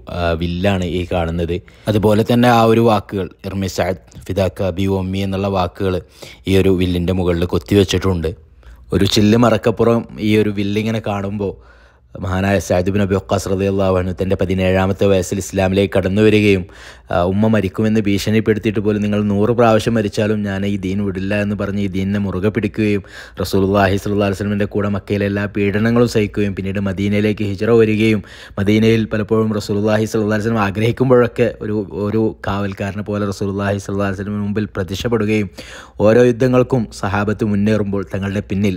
വില്ലാണ് ഈ കാണുന്നത് അതുപോലെ തന്നെ ആ ഒരു വാക്കുകൾ ഇർമി സാദ് ഫിദാക്ക അബി ഒമ്മി എന്നുള്ള വാക്കുകൾ ഈ ഒരു വില്ലിൻ്റെ മുകളിൽ കൊത്തിവെച്ചിട്ടുണ്ട് ഒരു ചില്ല് മറക്കപ്പുറം ഈ ഒരു വില്ലിങ്ങനെ കാണുമ്പോൾ മഹാനായ സാദിബിൻ അബി വക്കാസ് റതിയല്ലാഹു അനു തൻ്റെ പതിനേഴാമത്തെ വയസ്സിൽ ഇസ്ലാമിലേക്ക് കടന്നു വരികയും ഉമ്മ മരിക്കുമെന്ന് ഭീഷണിപ്പെടുത്തിയിട്ട് പോലും നിങ്ങൾ നൂറ് പ്രാവശ്യം മരിച്ചാലും ഞാൻ ഈ ദീൻ വിടില്ല എന്ന് പറഞ്ഞ് ഈ ദീനിനെ മുറുകെ പിടിക്കുകയും റസൂൽഹി സല്ലാ വസ്ലമിൻ്റെ കൂടെ മക്കയിലെ എല്ലാ പീഡനങ്ങളും സഹിക്കുകയും പിന്നീട് മദീനയിലേക്ക് ഹിജറ വരികയും മദീനയിൽ പലപ്പോഴും റസൂൽഹി സല്ലാ വസ്ലം ആഗ്രഹിക്കുമ്പോഴൊക്കെ ഒരു ഒരു കാവൽക്കാരനെ പോലെ റസൂൽഹി സല്ലാ വസ്ലമിന് മുമ്പിൽ പ്രത്യക്ഷപ്പെടുകയും ഓരോ യുദ്ധങ്ങൾക്കും സഹാബത്ത് മുന്നേറുമ്പോൾ തങ്ങളുടെ പിന്നിൽ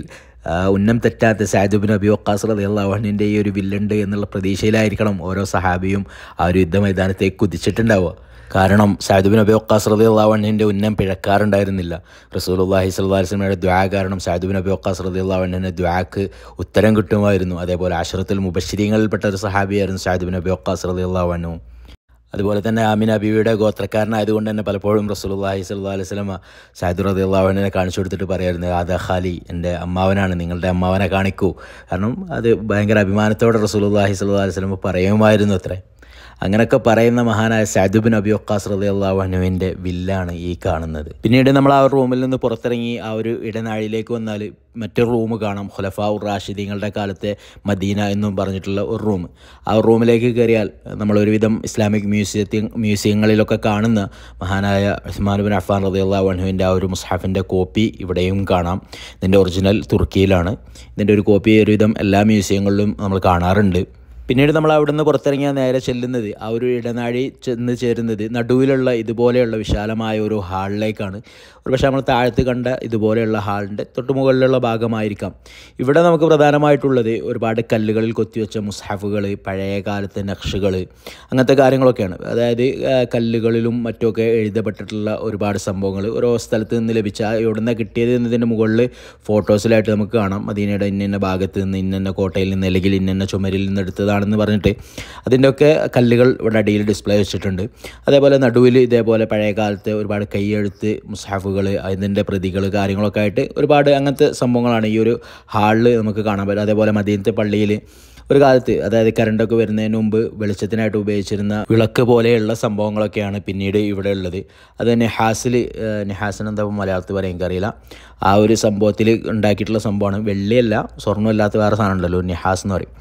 ഉന്നം തെറ്റാത്ത സാദുബിൻ അബി വക്കാസ് അള്ളാഹുഹനിൻ്റെ ഈ ഒരു വില്ലുണ്ട് എന്നുള്ള പ്രതീക്ഷയിലായിരിക്കണം ഓരോ സഹാബിയും ആ ഒരു യുദ്ധമൈതാനത്തേക്ക് കുതിച്ചിട്ടുണ്ടാവുക കാരണം സാദുബിൻ അബി വക്കാസ് റതി അള്ളാഹുഹനിൻ്റെ ഉന്നം പിഴക്കാറുണ്ടായിരുന്നില്ല റസൂൽ അള്ളാഹി സ്വല്ലാസ്ലമയുടെ ദ്വാ കാരണം സാദുബിൻ അബി വക്കാസ് റതി അള്ളാഹുഹൻ്റെ ദ്വാക്ക് ഉത്തരം കിട്ടുമായിരുന്നു അതേപോലെ ആശ്രത്തിൽ മുബശ്രീങ്ങളിൽപ്പെട്ട ഒരു സഹാബിയായിരുന്നു സാദുബിൻ അബി വക്കാസ് റതി അള്ളാഹുഹനും അതുപോലെ തന്നെ ആമിന ബീവിയുടെ ഗോത്രക്കാരനായതുകൊണ്ട് തന്നെ പലപ്പോഴും റസൂലുള്ളാഹി സ്വല്ലല്ലാഹു അലൈഹി വസല്ലം സയ്യിദ് റളിയല്ലാഹു അൻഹുവിനെ കാണിച്ചു കൊടുത്തിട്ട് പറയായിരുന്നു അത് ഖാലി എൻ്റെ അമ്മാവനാണ് നിങ്ങളുടെ അമ്മാവനെ കാണിക്കൂ കാരണം അത് ഭയങ്കര അഭിമാനത്തോടെ റസൂലുള്ളാഹി സ്വല്ലല്ലാഹു അലൈഹി വസല്ലം പറയുമായിരുന്നു അത്രേ അങ്ങനെയൊക്കെ പറയുന്ന മഹാനായ സാദുബിൻ അബി ഒക്കാസ് റലിയല്ലാഹുനുവിൻ്റെ വില്ലാണ് ഈ കാണുന്നത് പിന്നീട് നമ്മൾ ആ റൂമിൽ നിന്ന് പുറത്തിറങ്ങി ആ ഒരു ഇടനാഴിയിലേക്ക് വന്നാൽ മറ്റൊരു റൂം കാണാം ഖുലഫാ ഉർ റാഷിദീങ്ങളുടെ കാലത്തെ മദീന എന്നും പറഞ്ഞിട്ടുള്ള ഒരു റൂം ആ റൂമിലേക്ക് കയറിയാൽ നമ്മൾ ഒരുവിധം ഇസ്ലാമിക് മ്യൂസിയത്തി മ്യൂസിയങ്ങളിലൊക്കെ കാണുന്ന മഹാനായ ഉസ്മാൻ ബിൻ അഫാൻ റദിയുള്ള വൺഹുവിൻ്റെ ആ ഒരു മുസ്ഹാഫിൻ്റെ കോപ്പി ഇവിടെയും കാണാം ഇതിൻ്റെ ഒറിജിനൽ തുർക്കിയിലാണ് ഇതിൻ്റെ ഒരു കോപ്പി ഒരുവിധം എല്ലാ മ്യൂസിയങ്ങളിലും നമ്മൾ കാണാറുണ്ട് പിന്നീട് നമ്മൾ അവിടെ നിന്ന് പുറത്തിറങ്ങിയാൽ നേരെ ചെല്ലുന്നത് ആ ഒരു ഇടനാഴി ചെന്ന് ചേരുന്നത് നടുവിലുള്ള ഇതുപോലെയുള്ള വിശാലമായ ഒരു ഹാളിലേക്കാണ് ഒരു പക്ഷേ നമ്മൾ താഴത്ത് കണ്ട ഇതുപോലെയുള്ള ഹാളിൻ്റെ തൊട്ടുമുകളിലുള്ള ഭാഗമായിരിക്കാം ഇവിടെ നമുക്ക് പ്രധാനമായിട്ടുള്ളത് ഒരുപാട് കല്ലുകളിൽ കൊത്തിവെച്ച മുസ്ഹഫുകൾ പഴയ കാലത്തെ നക്ഷകൾ അങ്ങനത്തെ കാര്യങ്ങളൊക്കെയാണ് അതായത് കല്ലുകളിലും മറ്റുമൊക്കെ എഴുതപ്പെട്ടിട്ടുള്ള ഒരുപാട് സംഭവങ്ങൾ ഓരോ സ്ഥലത്ത് നിന്ന് ലഭിച്ച നിന്ന് കിട്ടിയത് എന്നതിൻ്റെ മുകളിൽ ഫോട്ടോസിലായിട്ട് നമുക്ക് കാണാം മദീനയുടെ ഇന്ന ഭാഗത്ത് നിന്ന് ഇന്ന കോട്ടയിൽ നിന്ന് അല്ലെങ്കിൽ ഇന്ന ചുമരിൽ നിന്ന് എടുത്തതാണ് കാണുമെന്ന് പറഞ്ഞിട്ട് അതിൻ്റെയൊക്കെ കല്ലുകൾ ഇവിടെ അടിയിൽ ഡിസ്പ്ലേ വെച്ചിട്ടുണ്ട് അതേപോലെ നടുവിൽ ഇതേപോലെ പഴയ കാലത്തെ ഒരുപാട് കൈയെഴുത്ത് മുസാഫുകൾ അതിൻ്റെ പ്രതികൾ കാര്യങ്ങളൊക്കെ ആയിട്ട് ഒരുപാട് അങ്ങനത്തെ സംഭവങ്ങളാണ് ഈ ഒരു ഹാളിൽ നമുക്ക് കാണാൻ പറ്റും അതേപോലെ മദീനത്തെ പള്ളിയിൽ ഒരു കാലത്ത് അതായത് കരണ്ടൊക്കെ വരുന്നതിന് മുമ്പ് വെളിച്ചത്തിനായിട്ട് ഉപയോഗിച്ചിരുന്ന വിളക്ക് പോലെയുള്ള സംഭവങ്ങളൊക്കെയാണ് പിന്നീട് ഇവിടെ ഉള്ളത് അത് നെഹാസിൽ നെഹാസിന് എന്താ മലയാളത്തിൽ പറയാൻ എനിക്കറിയില്ല ആ ഒരു സംഭവത്തിൽ ഉണ്ടാക്കിയിട്ടുള്ള സംഭവമാണ് വെള്ളിയല്ല സ്വർണ്ണമില്ലാത്ത വേറെ സാധനം ഉണ്ടല്ലോ നിഹാസ് എന്ന് പറയും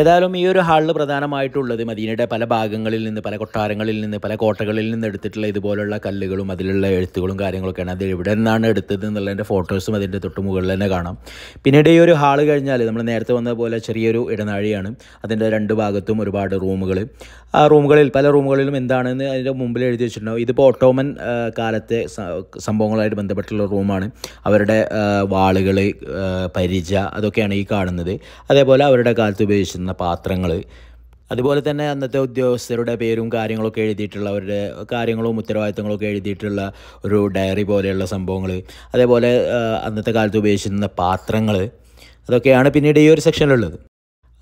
ഏതായാലും ഈ ഒരു ഹാളിൽ പ്രധാനമായിട്ടുള്ളത് മദീനയുടെ പല ഭാഗങ്ങളിൽ നിന്ന് പല കൊട്ടാരങ്ങളിൽ നിന്ന് പല കോട്ടകളിൽ നിന്ന് എടുത്തിട്ടുള്ള ഇതുപോലുള്ള കല്ലുകളും അതിലുള്ള എഴുത്തുകളും കാര്യങ്ങളൊക്കെയാണ് അത് എവിടെ നിന്നാണ് എടുത്തത് എന്നുള്ളതിൻ്റെ ഫോട്ടോസും അതിൻ്റെ തൊട്ട് മുകളിൽ തന്നെ കാണാം പിന്നീട് ഈ ഒരു ഹാൾ കഴിഞ്ഞാൽ നമ്മൾ നേരത്തെ വന്ന പോലെ ചെറിയൊരു ഇടനാഴിയാണ് അതിൻ്റെ രണ്ട് ഭാഗത്തും ഒരുപാട് റൂമുകൾ ആ റൂമുകളിൽ പല റൂമുകളിലും എന്താണെന്ന് അതിൻ്റെ മുമ്പിൽ എഴുതി വെച്ചിട്ടുണ്ടാവും ഇതിപ്പോൾ ഓട്ടോമൻ കാലത്തെ സംഭവങ്ങളായിട്ട് ബന്ധപ്പെട്ടുള്ള റൂമാണ് അവർ അവരുടെ വാളുകൾ പരിച അതൊക്കെയാണ് ഈ കാണുന്നത് അതേപോലെ അവരുടെ കാലത്ത് ഉപയോഗിച്ചിരുന്ന പാത്രങ്ങൾ അതുപോലെ തന്നെ അന്നത്തെ ഉദ്യോഗസ്ഥരുടെ പേരും കാര്യങ്ങളൊക്കെ എഴുതിയിട്ടുള്ള അവരുടെ കാര്യങ്ങളും ഉത്തരവാദിത്തങ്ങളൊക്കെ എഴുതിയിട്ടുള്ള ഒരു ഡയറി പോലെയുള്ള സംഭവങ്ങൾ അതേപോലെ അന്നത്തെ കാലത്ത് ഉപയോഗിച്ചിരുന്ന പാത്രങ്ങൾ അതൊക്കെയാണ് പിന്നീട് ഈ ഒരു സെക്ഷനിലുള്ളത്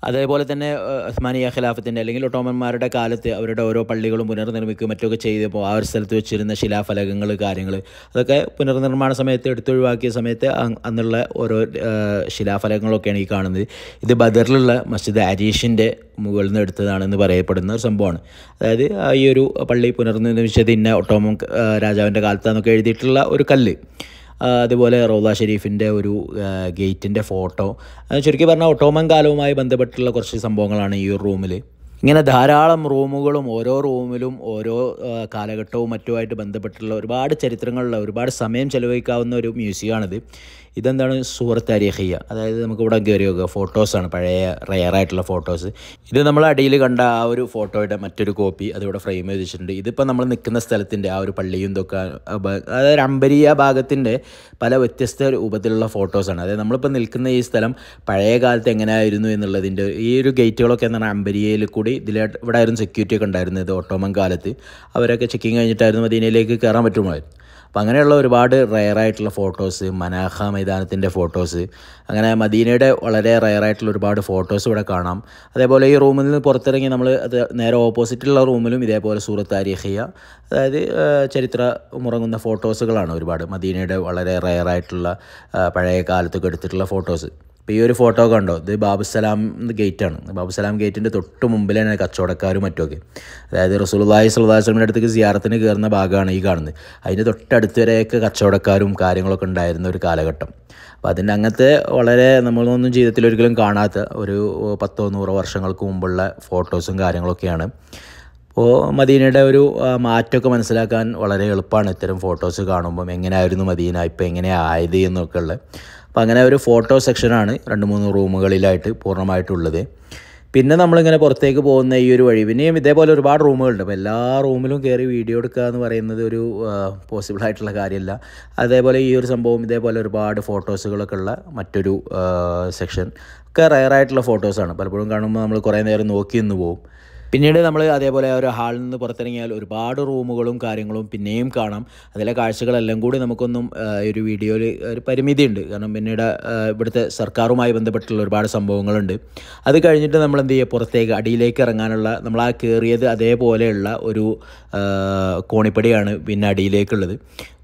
അതേപോലെ തന്നെ ഉസ്മാനിയ ഖിലാഫത്തിൻ്റെ അല്ലെങ്കിൽ ഒട്ടോമന്മാരുടെ കാലത്ത് അവരുടെ ഓരോ പള്ളികളും പുനർനിർമ്മിക്കുകയും മറ്റൊക്കെ ചെയ്തപ്പോൾ ആ ഒരു സ്ഥലത്ത് വെച്ചിരുന്ന ശിലാഫലകങ്ങൾ കാര്യങ്ങൾ അതൊക്കെ പുനർനിർമ്മാണ സമയത്ത് എടുത്തൊഴിവാക്കിയ സമയത്ത് അന്നുള്ള ഓരോ ശിലാഫലകങ്ങളൊക്കെയാണ് ഈ കാണുന്നത് ഇത് ബദറിലുള്ള മസ്ജിദ് അരീഷിൻ്റെ മുകളിൽ നിന്ന് എടുത്തതാണെന്ന് പറയപ്പെടുന്ന ഒരു സംഭവമാണ് അതായത് ഈ ഒരു പള്ളി പുനർനിർമ്മിച്ചത് ഇന്ന ഒട്ടോമൻ രാജാവിൻ്റെ കാലത്താന്നൊക്കെ എഴുതിയിട്ടുള്ള ഒരു കല്ല് അതുപോലെ റൗല ഷെരീഫിൻ്റെ ഒരു ഗേറ്റിൻ്റെ ഫോട്ടോ ചുരുക്കി പറഞ്ഞാൽ ഒട്ടോമൻ കാലവുമായി ബന്ധപ്പെട്ടുള്ള കുറച്ച് സംഭവങ്ങളാണ് ഈ റൂമിൽ ഇങ്ങനെ ധാരാളം റൂമുകളും ഓരോ റൂമിലും ഓരോ കാലഘട്ടവും മറ്റുമായിട്ട് ബന്ധപ്പെട്ടുള്ള ഒരുപാട് ചരിത്രങ്ങളുള്ള ഒരുപാട് സമയം ചെലവഴിക്കാവുന്ന ഒരു മ്യൂസിയമാണിത് ഇതെന്താണ് സൂറത്ത് അരിഹയ്യ അതായത് നമുക്കിവിടെ നോക്കുക ഫോട്ടോസാണ് പഴയ റയറായിട്ടുള്ള ഫോട്ടോസ് ഇത് നമ്മൾ അടിയിൽ കണ്ട ആ ഒരു ഫോട്ടോയുടെ മറ്റൊരു കോപ്പി അതിവിടെ ഫ്രെയിം ചെയ്ത് വെച്ചിട്ടുണ്ട് ഇതിപ്പോൾ നമ്മൾ നിൽക്കുന്ന സ്ഥലത്തിൻ്റെ ആ ഒരു പള്ളിയും ഇതൊക്കെ അതായത് അമ്പരിയ ഭാഗത്തിൻ്റെ പല വ്യത്യസ്ത രൂപത്തിലുള്ള ഫോട്ടോസാണ് അതായത് നമ്മളിപ്പോൾ നിൽക്കുന്ന ഈ സ്ഥലം പഴയ കാലത്ത് എങ്ങനെയായിരുന്നു എന്നുള്ളതിൻ്റെ ഈ ഒരു ഗേറ്റുകളൊക്കെ എന്ന് പറഞ്ഞാൽ അമ്പരിയയിൽ കൂടി ഇതിലെ ഇവിടെ ആയിരുന്നു സെക്യൂരിറ്റി ഒക്കെ ഉണ്ടായിരുന്നത് ഓട്ടോമൻ കാലത്ത് അവരൊക്കെ ചെക്കിങ് കഴിഞ്ഞിട്ടായിരുന്നു മദീനയിലേക്ക് കയറാൻ പറ്റുമായിരുന്നു അപ്പം അങ്ങനെയുള്ള ഒരുപാട് റയറായിട്ടുള്ള ഫോട്ടോസ് മനാഹ മൈതാനത്തിൻ്റെ ഫോട്ടോസ് അങ്ങനെ മദീനയുടെ വളരെ റയറായിട്ടുള്ള ഒരുപാട് ഫോട്ടോസ് ഇവിടെ കാണാം അതേപോലെ ഈ റൂമിൽ നിന്ന് പുറത്തിറങ്ങി നമ്മൾ അത് നേരെ ഓപ്പോസിറ്റുള്ള റൂമിലും ഇതേപോലെ സൂറത്ത് താരീഖിയ അതായത് ചരിത്ര മുറങ്ങുന്ന ഫോട്ടോസുകളാണ് ഒരുപാട് മദീനയുടെ വളരെ റയറായിട്ടുള്ള പഴയ കാലത്തൊക്കെ എടുത്തിട്ടുള്ള ഫോട്ടോസ് ഇപ്പോൾ ഈ ഒരു ഫോട്ടോ കണ്ടോ ഇത് ബാബുസലാം ഗേറ്റാണ് ബാബുസലാം ഗേറ്റിൻ്റെ തൊട്ട് തന്നെ കച്ചവടക്കാരും മറ്റുമൊക്കെ അതായത് റസൂൽദായി സുൽദാസ്ലമിൻ്റെ അടുത്തേക്ക് സിയാറത്തിന് കയറുന്ന ഭാഗമാണ് ഈ കാണുന്നത് അതിൻ്റെ തൊട്ടടുത്ത് വരെയൊക്കെ കച്ചവടക്കാരും കാര്യങ്ങളൊക്കെ ഉണ്ടായിരുന്ന ഒരു കാലഘട്ടം അപ്പോൾ അതിൻ്റെ അങ്ങനത്തെ വളരെ നമ്മളൊന്നും ജീവിതത്തിൽ ഒരിക്കലും കാണാത്ത ഒരു പത്തോ നൂറോ വർഷങ്ങൾക്ക് മുമ്പുള്ള ഫോട്ടോസും കാര്യങ്ങളൊക്കെയാണ് അപ്പോൾ മദീനയുടെ ഒരു മാറ്റമൊക്കെ മനസ്സിലാക്കാൻ വളരെ എളുപ്പമാണ് ഇത്തരം ഫോട്ടോസ് കാണുമ്പം എങ്ങനെയായിരുന്നു മദീന ഇപ്പോൾ എങ്ങനെയായത് എന്നൊക്കെ ഉള്ളത് അപ്പോൾ അങ്ങനെ ഒരു ഫോട്ടോ സെക്ഷനാണ് രണ്ട് മൂന്ന് റൂമുകളിലായിട്ട് പൂർണ്ണമായിട്ടുള്ളത് പിന്നെ നമ്മളിങ്ങനെ പുറത്തേക്ക് പോകുന്ന ഈ ഒരു വഴി പിന്നെയും ഇതേപോലെ ഒരുപാട് റൂമുകളുണ്ട് അപ്പോൾ എല്ലാ റൂമിലും കയറി വീഡിയോ എടുക്കുക എന്ന് പറയുന്നത് ഒരു പോസിബിൾ ആയിട്ടുള്ള കാര്യമല്ല അതേപോലെ ഈ ഒരു സംഭവം ഇതേപോലെ ഒരുപാട് ഫോട്ടോസുകളൊക്കെ ഉള്ള മറ്റൊരു സെക്ഷൻ ഒക്കെ റയറായിട്ടുള്ള ഫോട്ടോസാണ് പലപ്പോഴും കാണുമ്പോൾ നമ്മൾ കുറേ നേരം നോക്കി നിന്ന് പോകും പിന്നീട് നമ്മൾ അതേപോലെ ഒരു ഹാളിൽ നിന്ന് പുറത്തിറങ്ങിയാൽ ഒരുപാട് റൂമുകളും കാര്യങ്ങളും പിന്നെയും കാണാം അതിലെ കാഴ്ചകളെല്ലാം കൂടി നമുക്കൊന്നും ഒരു വീഡിയോയിൽ ഒരു പരിമിതിയുണ്ട് കാരണം പിന്നീട് ഇവിടുത്തെ സർക്കാരുമായി ബന്ധപ്പെട്ടുള്ള ഒരുപാട് സംഭവങ്ങളുണ്ട് അത് കഴിഞ്ഞിട്ട് നമ്മൾ എന്ത് ചെയ്യുക പുറത്തേക്ക് അടിയിലേക്ക് ഇറങ്ങാനുള്ള നമ്മൾ ആ കയറിയത് അതേപോലെയുള്ള ഒരു കോണിപ്പടിയാണ് പിന്നെ അടിയിലേക്കുള്ളത്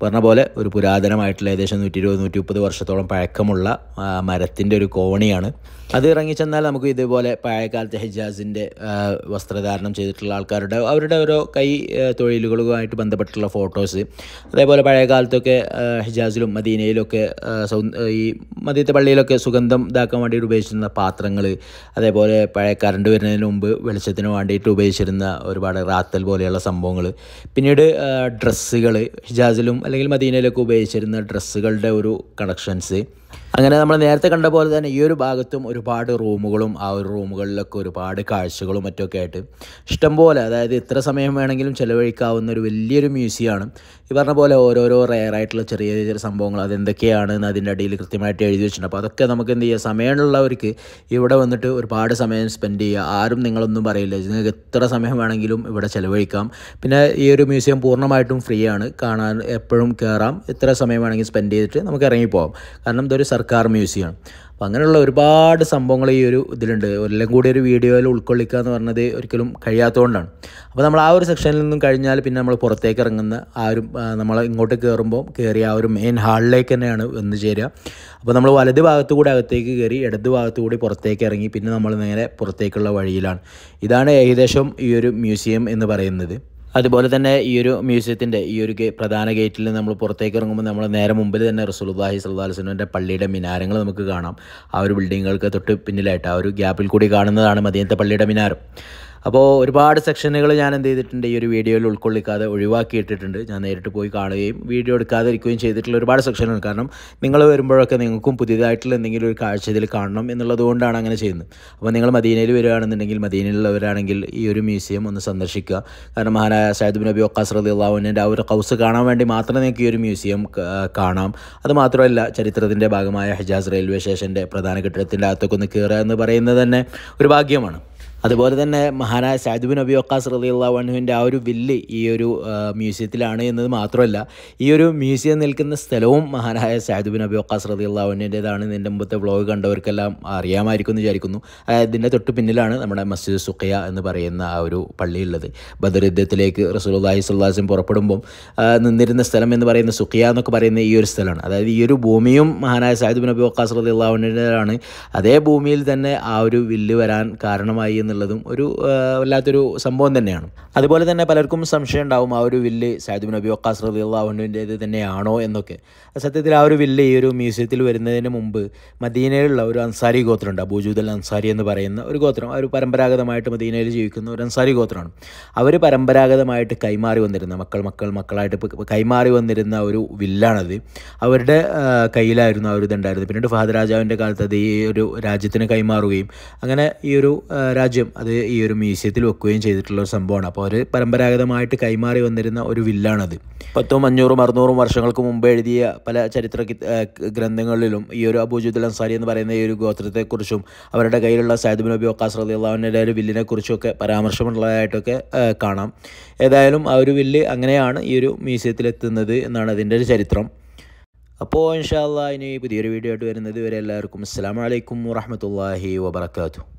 പറഞ്ഞ പോലെ ഒരു പുരാതനമായിട്ടുള്ള ഏകദേശം നൂറ്റി ഇരുപത് നൂറ്റി മുപ്പത് വർഷത്തോളം പഴക്കമുള്ള മരത്തിൻ്റെ ഒരു കോണിയാണ് അത് ഇറങ്ങി ചെന്നാൽ നമുക്ക് ഇതുപോലെ പഴയകാലത്തെ ഹിജാസിൻ്റെ വസ്ത്ര വസ്ത്രധാരണം ചെയ്തിട്ടുള്ള ആൾക്കാരുടെ അവരുടെ ഓരോ കൈ തൊഴിലുകളുമായിട്ട് ബന്ധപ്പെട്ടുള്ള ഫോട്ടോസ് അതേപോലെ പഴയ കാലത്തൊക്കെ ഹിജാസിലും മദീനയിലൊക്കെ ഈ മദീത്തെ പള്ളിയിലൊക്കെ സുഗന്ധം ഇതാക്കാൻ വേണ്ടിയിട്ട് ഉപയോഗിച്ചിരുന്ന പാത്രങ്ങൾ അതേപോലെ പഴയ കറണ്ട് വരുന്നതിന് മുമ്പ് വെളിച്ചത്തിന് വേണ്ടിയിട്ട് ഉപയോഗിച്ചിരുന്ന ഒരുപാട് റാത്തൽ പോലെയുള്ള സംഭവങ്ങൾ പിന്നീട് ഡ്രസ്സുകൾ ഹിജാസിലും അല്ലെങ്കിൽ മദീനയിലൊക്കെ ഉപയോഗിച്ചിരുന്ന ഡ്രസ്സുകളുടെ ഒരു കളക്ഷൻസ് അങ്ങനെ നമ്മൾ നേരത്തെ കണ്ട പോലെ തന്നെ ഈ ഒരു ഭാഗത്തും ഒരുപാട് റൂമുകളും ആ ഒരു റൂമുകളിലൊക്കെ ഒരുപാട് കാഴ്ചകളും മറ്റൊക്കെ ആയിട്ട് ഇഷ്ടംപോലെ അതായത് ഇത്ര സമയം വേണമെങ്കിലും ചിലവഴിക്കാവുന്ന ഒരു വലിയൊരു മ്യൂസിയമാണ് ഈ പറഞ്ഞ പോലെ ഓരോരോ ആയിട്ടുള്ള ചെറിയ ചെറിയ സംഭവങ്ങൾ അതെന്തൊക്കെയാണ് എന്ന് അതിൻ്റെ അടിയിൽ കൃത്യമായിട്ട് എഴുതി വെച്ചിട്ടുണ്ട് അപ്പോൾ അതൊക്കെ നമുക്ക് എന്ത് ചെയ്യുക സമയമുള്ളവർക്ക് ഇവിടെ വന്നിട്ട് ഒരുപാട് സമയം സ്പെൻഡ് ചെയ്യുക ആരും നിങ്ങളൊന്നും പറയില്ല നിങ്ങൾക്ക് എത്ര സമയം വേണമെങ്കിലും ഇവിടെ ചിലവഴിക്കാം പിന്നെ ഈ ഒരു മ്യൂസിയം പൂർണ്ണമായിട്ടും ഫ്രീ ആണ് കാണാൻ എപ്പോഴും കയറാം എത്ര സമയം വേണമെങ്കിലും സ്പെൻഡ് ചെയ്തിട്ട് നമുക്ക് ഇറങ്ങിപ്പോവാം കാരണം ഒരു സർക്കാർ മ്യൂസിയമാണ് അപ്പോൾ അങ്ങനെയുള്ള ഒരുപാട് സംഭവങ്ങൾ ഈ ഒരു ഇതിലുണ്ട് എല്ലാം കൂടി ഒരു വീഡിയോയിൽ ഉൾക്കൊള്ളിക്കുക എന്ന് പറഞ്ഞത് ഒരിക്കലും കഴിയാത്തതുകൊണ്ടാണ് അപ്പോൾ നമ്മൾ ആ ഒരു സെക്ഷനിൽ നിന്നും കഴിഞ്ഞാൽ പിന്നെ നമ്മൾ പുറത്തേക്ക് ഇറങ്ങുന്ന ആ ഒരു നമ്മൾ ഇങ്ങോട്ട് കയറുമ്പോൾ കയറി ആ ഒരു മെയിൻ ഹാളിലേക്ക് തന്നെയാണ് വന്നു ചേരുക അപ്പോൾ നമ്മൾ വലത് ഭാഗത്തു കൂടി അകത്തേക്ക് കയറി ഇടത് ഭാഗത്തു കൂടി പുറത്തേക്ക് ഇറങ്ങി പിന്നെ നമ്മൾ നേരെ പുറത്തേക്കുള്ള വഴിയിലാണ് ഇതാണ് ഏകദേശം ഈ ഒരു മ്യൂസിയം എന്ന് പറയുന്നത് അതുപോലെ തന്നെ ഈ ഒരു മ്യൂസിയത്തിൻ്റെ ഈ ഒരു പ്രധാന ഗേറ്റിൽ നമ്മൾ പുറത്തേക്ക് ഇറങ്ങുമ്പോൾ നമ്മൾ നേരെ മുമ്പിൽ തന്നെ റസൂൽബാഹി സല്ലാസ്ലിൻ്റെ പള്ളിയുടെ മിനാരങ്ങൾ നമുക്ക് കാണാം ആ ഒരു ബിൽഡിങ്ങുകൾക്ക് തൊട്ട് പിന്നിലായിട്ട് ആ ഒരു ഗ്യാപ്പിൽ കൂടി കാണുന്നതാണ് മദീനത്തെ പള്ളിയുടെ മിനാരം അപ്പോൾ ഒരുപാട് സെക്ഷനുകൾ ഞാൻ എന്ത് ചെയ്തിട്ടുണ്ട് ഈ ഒരു വീഡിയോയിൽ ഉൾക്കൊള്ളിക്കാതെ ഒഴിവാക്കിയിട്ടിട്ടുണ്ട് ഞാൻ നേരിട്ട് പോയി കാണുകയും വീഡിയോ എടുക്കാതിരിക്കുകയും ചെയ്തിട്ടുള്ള ഒരുപാട് സെക്ഷനുകൾ കാരണം നിങ്ങൾ വരുമ്പോഴൊക്കെ നിങ്ങൾക്കും പുതിയതായിട്ടുള്ള എന്തെങ്കിലും ഒരു കാഴ്ച ഇതിൽ കാണണം എന്നുള്ളത് കൊണ്ടാണ് അങ്ങനെ ചെയ്യുന്നത് അപ്പോൾ നിങ്ങൾ മദീനയിൽ വരികയാണെന്നുണ്ടെങ്കിൽ മദീനയിലുള്ളവരാണെങ്കിൽ ഈ ഒരു മ്യൂസിയം ഒന്ന് സന്ദർശിക്കുക കാരണം മഹാനായ സാഹിബ് നബി ഒക്കാസ് റതി അള്ളാഹുവിൻ്റെ ആ ഒരു ഹൗസ് കാണാൻ വേണ്ടി മാത്രമേ നിങ്ങൾക്ക് ഈ ഒരു മ്യൂസിയം കാണാം അത് മാത്രമല്ല ചരിത്രത്തിൻ്റെ ഭാഗമായ ഹജാസ് റെയിൽവേ സ്റ്റേഷൻ്റെ പ്രധാന കെട്ടിടത്തിൻ്റെ അകത്തൊക്കെ ഒന്ന് കയറുക എന്ന് പറയുന്നത് തന്നെ ഒരു ഭാഗ്യമാണ് അതുപോലെ തന്നെ മഹാനായ സാദുബിൻ നബി ഒക്കാസ് റലിയുള്ള വണ്ണുവിൻ്റെ ആ ഒരു വില്ല് ഈ ഒരു മ്യൂസിയത്തിലാണ് എന്നത് മാത്രമല്ല ഈ ഒരു മ്യൂസിയം നിൽക്കുന്ന സ്ഥലവും മഹാനായ സാദുബിൻ നബി ഒക്കാസ് റലിയുള്ള വണ്ണിൻ്റേതാണ് നിൻ്റെ മുമ്പത്തെ വ്ളോഗ് കണ്ടവർക്കെല്ലാം അറിയാമായിരിക്കും എന്ന് വിചാരിക്കുന്നു അതായത് ഇതിൻ്റെ തൊട്ട് പിന്നിലാണ് നമ്മുടെ മസ്ജിദ് സുഖയ എന്ന് പറയുന്ന ആ ഒരു പള്ളിയുള്ളത് ബദറുദ്ധത്തിലേക്ക് റസൂലുല്ലാഹി സുല്ലാസും പുറപ്പെടുമ്പം നിന്നിരുന്ന സ്ഥലം എന്ന് പറയുന്ന സുഖിയ എന്നൊക്കെ പറയുന്ന ഈ ഒരു സ്ഥലമാണ് അതായത് ഈ ഒരു ഭൂമിയും മഹാനായ സാഹിബ് നബി വക്കാസ് റദിള്ളാഹുവിൻ്റെതാണ് അതേ ഭൂമിയിൽ തന്നെ ആ ഒരു വില്ല് വരാൻ കാരണമായി എന്നുള്ളതും ഒരു വല്ലാത്തൊരു സംഭവം തന്നെയാണ് അതുപോലെ തന്നെ പലർക്കും സംശയം ഉണ്ടാവും ആ ഒരു വില്ല് സാദിബ് നബി വക്കാസ് റബി അള്ളാഹുവിൻ്റേത് തന്നെയാണോ എന്നൊക്കെ സത്യത്തിൽ ആ ഒരു വില്ല് ഈ ഒരു മ്യൂസിയത്തിൽ വരുന്നതിന് മുമ്പ് മദീനയിലുള്ള ഒരു അൻസാരി ഗോത്രമുണ്ട് അബൂജൂദ് അൻസാരി എന്ന് പറയുന്ന ഒരു ഗോത്രം ഒരു പരമ്പരാഗതമായിട്ട് മദീനയിൽ ജീവിക്കുന്ന ഒരു അൻസാരി ഗോത്രമാണ് അവർ പരമ്പരാഗതമായിട്ട് കൈമാറി വന്നിരുന്ന മക്കൾ മക്കൾ മക്കളായിട്ട് കൈമാറി വന്നിരുന്ന ഒരു വില്ലാണത് അവരുടെ കയ്യിലായിരുന്നു അവരിതുണ്ടായിരുന്നത് പിന്നീട് ഫഹദ് രാജാവിൻ്റെ കാലത്ത് അത് ഈ ഒരു രാജ്യത്തിന് കൈമാറുകയും അങ്ങനെ ഈ ഒരു രാജ്യം രാജ്യം അത് ഈ ഒരു മ്യൂസിയത്തിൽ വെക്കുകയും ചെയ്തിട്ടുള്ള ഒരു സംഭവമാണ് അപ്പോൾ ഒരു പരമ്പരാഗതമായിട്ട് കൈമാറി വന്നിരുന്ന ഒരു വില്ലാണത് പത്തും അഞ്ഞൂറും അറുന്നൂറും വർഷങ്ങൾക്ക് മുമ്പ് എഴുതിയ പല ചരിത്ര ഗ്രന്ഥങ്ങളിലും ഈ ഒരു അബൂജുദ്ദുൽ അൻസാരി എന്ന് പറയുന്ന ഈ ഒരു ഗോത്രത്തെക്കുറിച്ചും അവരുടെ കയ്യിലുള്ള സാദിബ് നബി ഒക്കാസ് റദിയുള്ളവൻ്റെ ഒരു വില്ലിനെക്കുറിച്ചൊക്കെ പരാമർശമുള്ളതായിട്ടൊക്കെ കാണാം ഏതായാലും ആ ഒരു വില്ല് അങ്ങനെയാണ് ഈ ഒരു മ്യൂസിയത്തിലെത്തുന്നത് എന്നാണ് അതിൻ്റെ ഒരു ചരിത്രം അപ്പോൾ ഇൻഷാല്ല ഇനി പുതിയൊരു വീഡിയോ ആയിട്ട് വരുന്നത് വരെ എല്ലാവർക്കും അസ്സാം വലൈക്കും വാഹമത്തല്ലാഹി വാബർക്കാത്തു